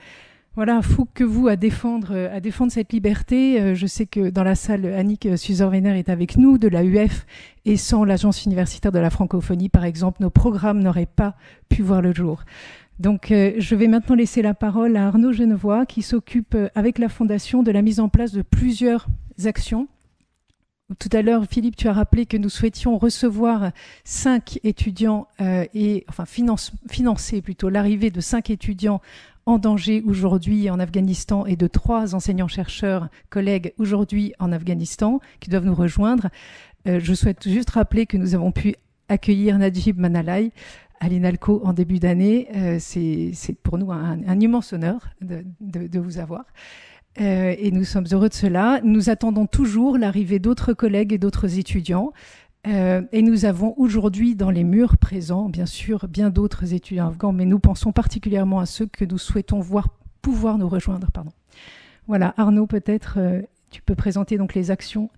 voilà, fou que vous à défendre, à défendre cette liberté. Je sais que dans la salle, Annick suzor weiner est avec nous de l'AUF et sans l'Agence universitaire de la francophonie, par exemple, nos programmes n'auraient pas pu voir le jour. Donc, je vais maintenant laisser la parole à Arnaud Genevois, qui s'occupe avec la Fondation de la mise en place de plusieurs actions tout à l'heure, Philippe, tu as rappelé que nous souhaitions recevoir cinq étudiants euh, et enfin financer plutôt l'arrivée de cinq étudiants en danger aujourd'hui en Afghanistan et de trois enseignants-chercheurs collègues aujourd'hui en Afghanistan qui doivent nous rejoindre. Euh, je souhaite juste rappeler que nous avons pu accueillir Najib Manalai à l'INALCO en début d'année. Euh, c'est pour nous un, immense honneur de vous avoir. Euh, et nous sommes heureux de cela. Nous attendons toujours l'arrivée d'autres collègues et d'autres étudiants. Euh, et nous avons aujourd'hui dans les murs présents, bien sûr, bien d'autres étudiants afghans, mais nous pensons particulièrement à ceux que nous souhaitons voir pouvoir nous rejoindre. Pardon. Voilà, Arnaud, peut-être euh, tu peux présenter donc les actions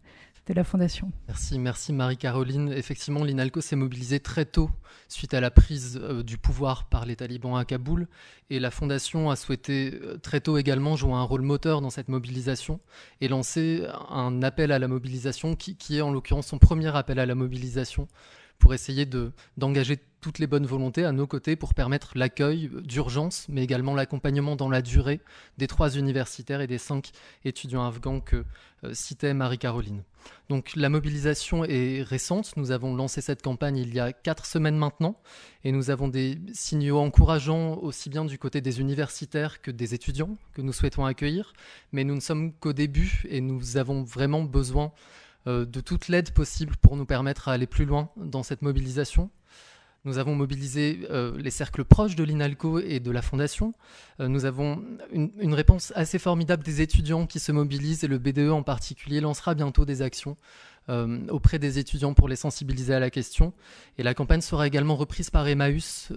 de la Fondation. Merci, merci Marie-Caroline. Effectivement, l'INALCO s'est mobilisé très tôt suite à la prise euh, du pouvoir par les talibans à Kaboul et la Fondation a souhaité euh, très tôt également jouer un rôle moteur dans cette mobilisation et lancer un appel à la mobilisation qui, est en l'occurrence son premier appel à la mobilisation pour essayer d'engager toutes les bonnes volontés à nos côtés pour permettre l'accueil d'urgence, mais également l'accompagnement dans la durée des trois universitaires et des cinq étudiants afghans que euh, citait Marie-Caroline. Donc la mobilisation est récente, nous avons lancé cette campagne il y a quatre semaines maintenant, et nous avons des signaux encourageants aussi bien du côté des universitaires que des étudiants que nous souhaitons accueillir, mais nous ne sommes qu'au début et nous avons vraiment besoin euh, de toute l'aide possible pour nous permettre d'aller plus loin dans cette mobilisation. Nous avons mobilisé euh, les cercles proches de l'INALCO et de la Fondation. Euh, nous avons une, réponse assez formidable des étudiants qui se mobilisent et le BDE en particulier lancera bientôt des actions euh, auprès des étudiants pour les sensibiliser à la question. Et la campagne sera également reprise par Emmaüs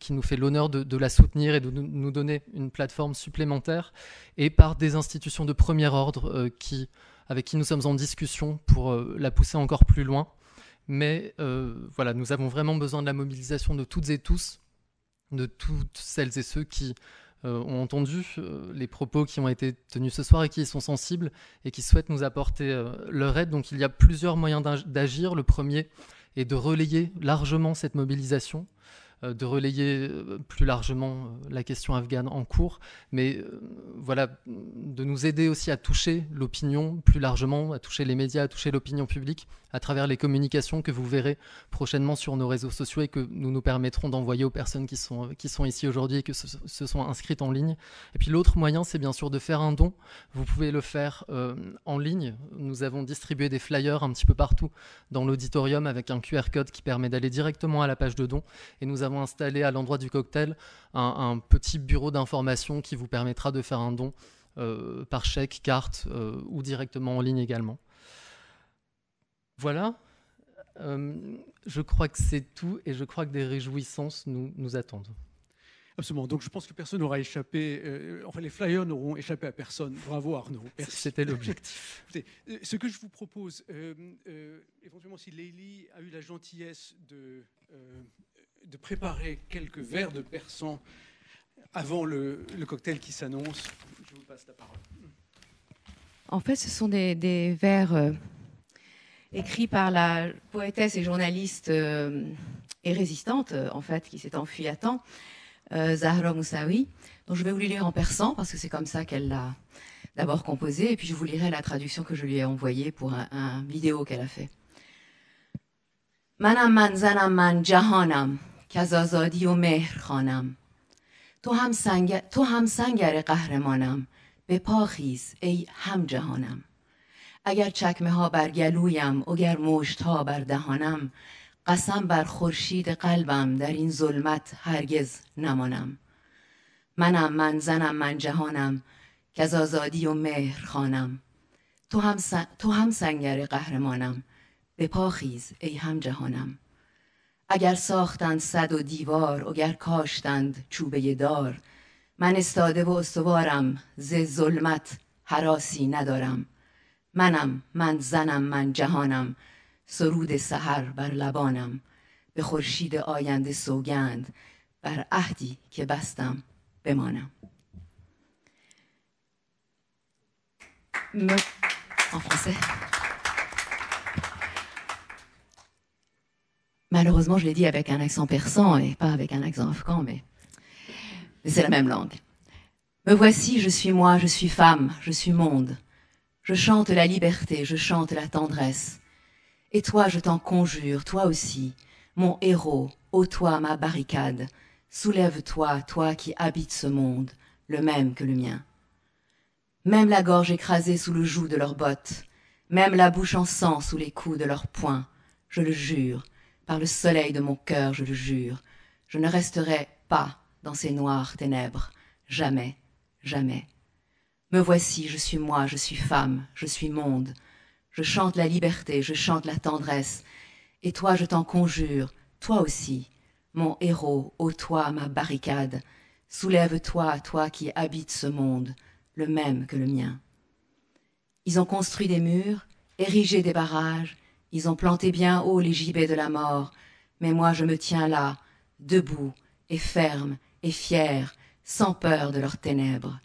qui nous fait l'honneur de, de, la soutenir et de nous donner une plateforme supplémentaire et par des institutions de premier ordre qui, avec qui nous sommes en discussion pour la pousser encore plus loin. Mais euh, voilà, nous avons vraiment besoin de la mobilisation de toutes et tous, de toutes celles et ceux qui euh, ont entendu euh, les propos qui ont été tenus ce soir et qui sont sensibles et qui souhaitent nous apporter leur aide. Donc il y a plusieurs moyens d'agir. Le premier est de relayer largement cette mobilisation. Euh, de relayer euh, plus largement euh, la question afghane en cours, mais voilà, de nous aider aussi à toucher l'opinion plus largement, à toucher les médias, à toucher l'opinion publique à travers les communications que vous verrez prochainement sur nos réseaux sociaux et que nous nous permettrons d'envoyer aux personnes qui sont, qui sont ici aujourd'hui et que se, sont inscrites en ligne. Et puis l'autre moyen, c'est bien sûr de faire un don. Vous pouvez le faire en ligne. Nous avons distribué des flyers un petit peu partout dans l'auditorium avec un QR code qui permet d'aller directement à la page de don. Et nous avons installé à l'endroit du cocktail un, petit bureau d'information qui vous permettra de faire un don euh, par chèque, carte euh, ou directement en ligne également. Voilà, euh, je crois que c'est tout et je crois que des réjouissances nous, nous attendent. Absolument. Donc je pense que personne n'aura échappé, enfin les flyers n'auront échappé à personne. Bravo Arnaud. C'était l'objectif. Ce que je vous propose, éventuellement si Lélie a eu la gentillesse de de préparer quelques verres de persan avant le, cocktail qui s'annonce. Je vous passe la parole. En fait, ce sont des, vers euh, écrits par la poétesse et journaliste et euh, résistante, euh, en fait, qui s'est enfuie à temps, Zahra Moussaoui, donc je vais vous lire en persan parce que c'est comme ça qu'elle l'a d'abord composé, et puis je vous lirai la traduction que je lui ai envoyée pour un, vidéo qu'elle a fait. Manam Zanaman jahanam. که از آزادی و مهر خانم تو هم, سنگ... تو هم سنگر قهرمانم به پاخیز ای هم جهانم اگر چکمه ها بر گلویم اگر مشت ها بر دهانم قسم بر خورشید قلبم در این ظلمت هرگز نمانم منم من زنم من جهانم که از آزادی و مهر خانم تو هم, تو هم سنگر قهرمانم به پاخیز ای هم جهانم اگر ساختند صد و دیوار اگر کاشتند چوبه دار من استاده و استوارم ز ظلمت حراسی ندارم منم من زنم من جهانم سرود سحر بر لبانم به خورشید آینده سوگند بر عهدی که بستم بمانم Malheureusement, je l'ai dit avec un accent persan et pas avec un accent afghan, mais, c'est la même langue. Me voici, je suis moi, je suis femme, je suis monde. Je chante la liberté, je chante la tendresse. Et toi, je t'en conjure, toi aussi, mon héros, ô-toi ma barricade, soulève-toi, toi qui habites ce monde, le même que le mien. Même la gorge écrasée sous le joug de leurs bottes, même la bouche en sang sous les coups de leurs poings, je le jure, par le soleil de mon cœur, je le jure, je ne resterai pas dans ces noires ténèbres, jamais, jamais. Me voici, je suis moi, je suis femme, je suis monde, je chante la liberté, je chante la tendresse, et toi je t'en conjure, toi aussi, mon héros, ô toi ma barricade, soulève-toi, toi qui habites ce monde, le même que le mien. Ils ont construit des murs, érigé des barrages, ils ont planté bien haut les gibets de la mort, mais moi je me tiens là, debout, et ferme, et fière, sans peur de leurs ténèbres.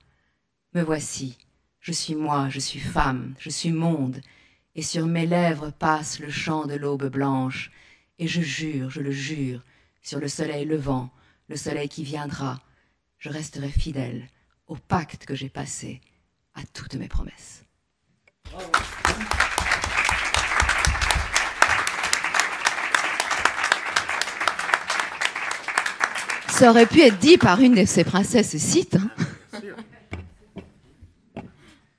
Me voici, je suis moi, je suis femme, je suis monde, et sur mes lèvres passe le chant de l'aube blanche, et je jure, je le jure, sur le soleil levant, le soleil qui viendra, je resterai fidèle au pacte que j'ai passé, à toutes mes promesses. Ça aurait pu être dit par une de ces princesses cite. Hein.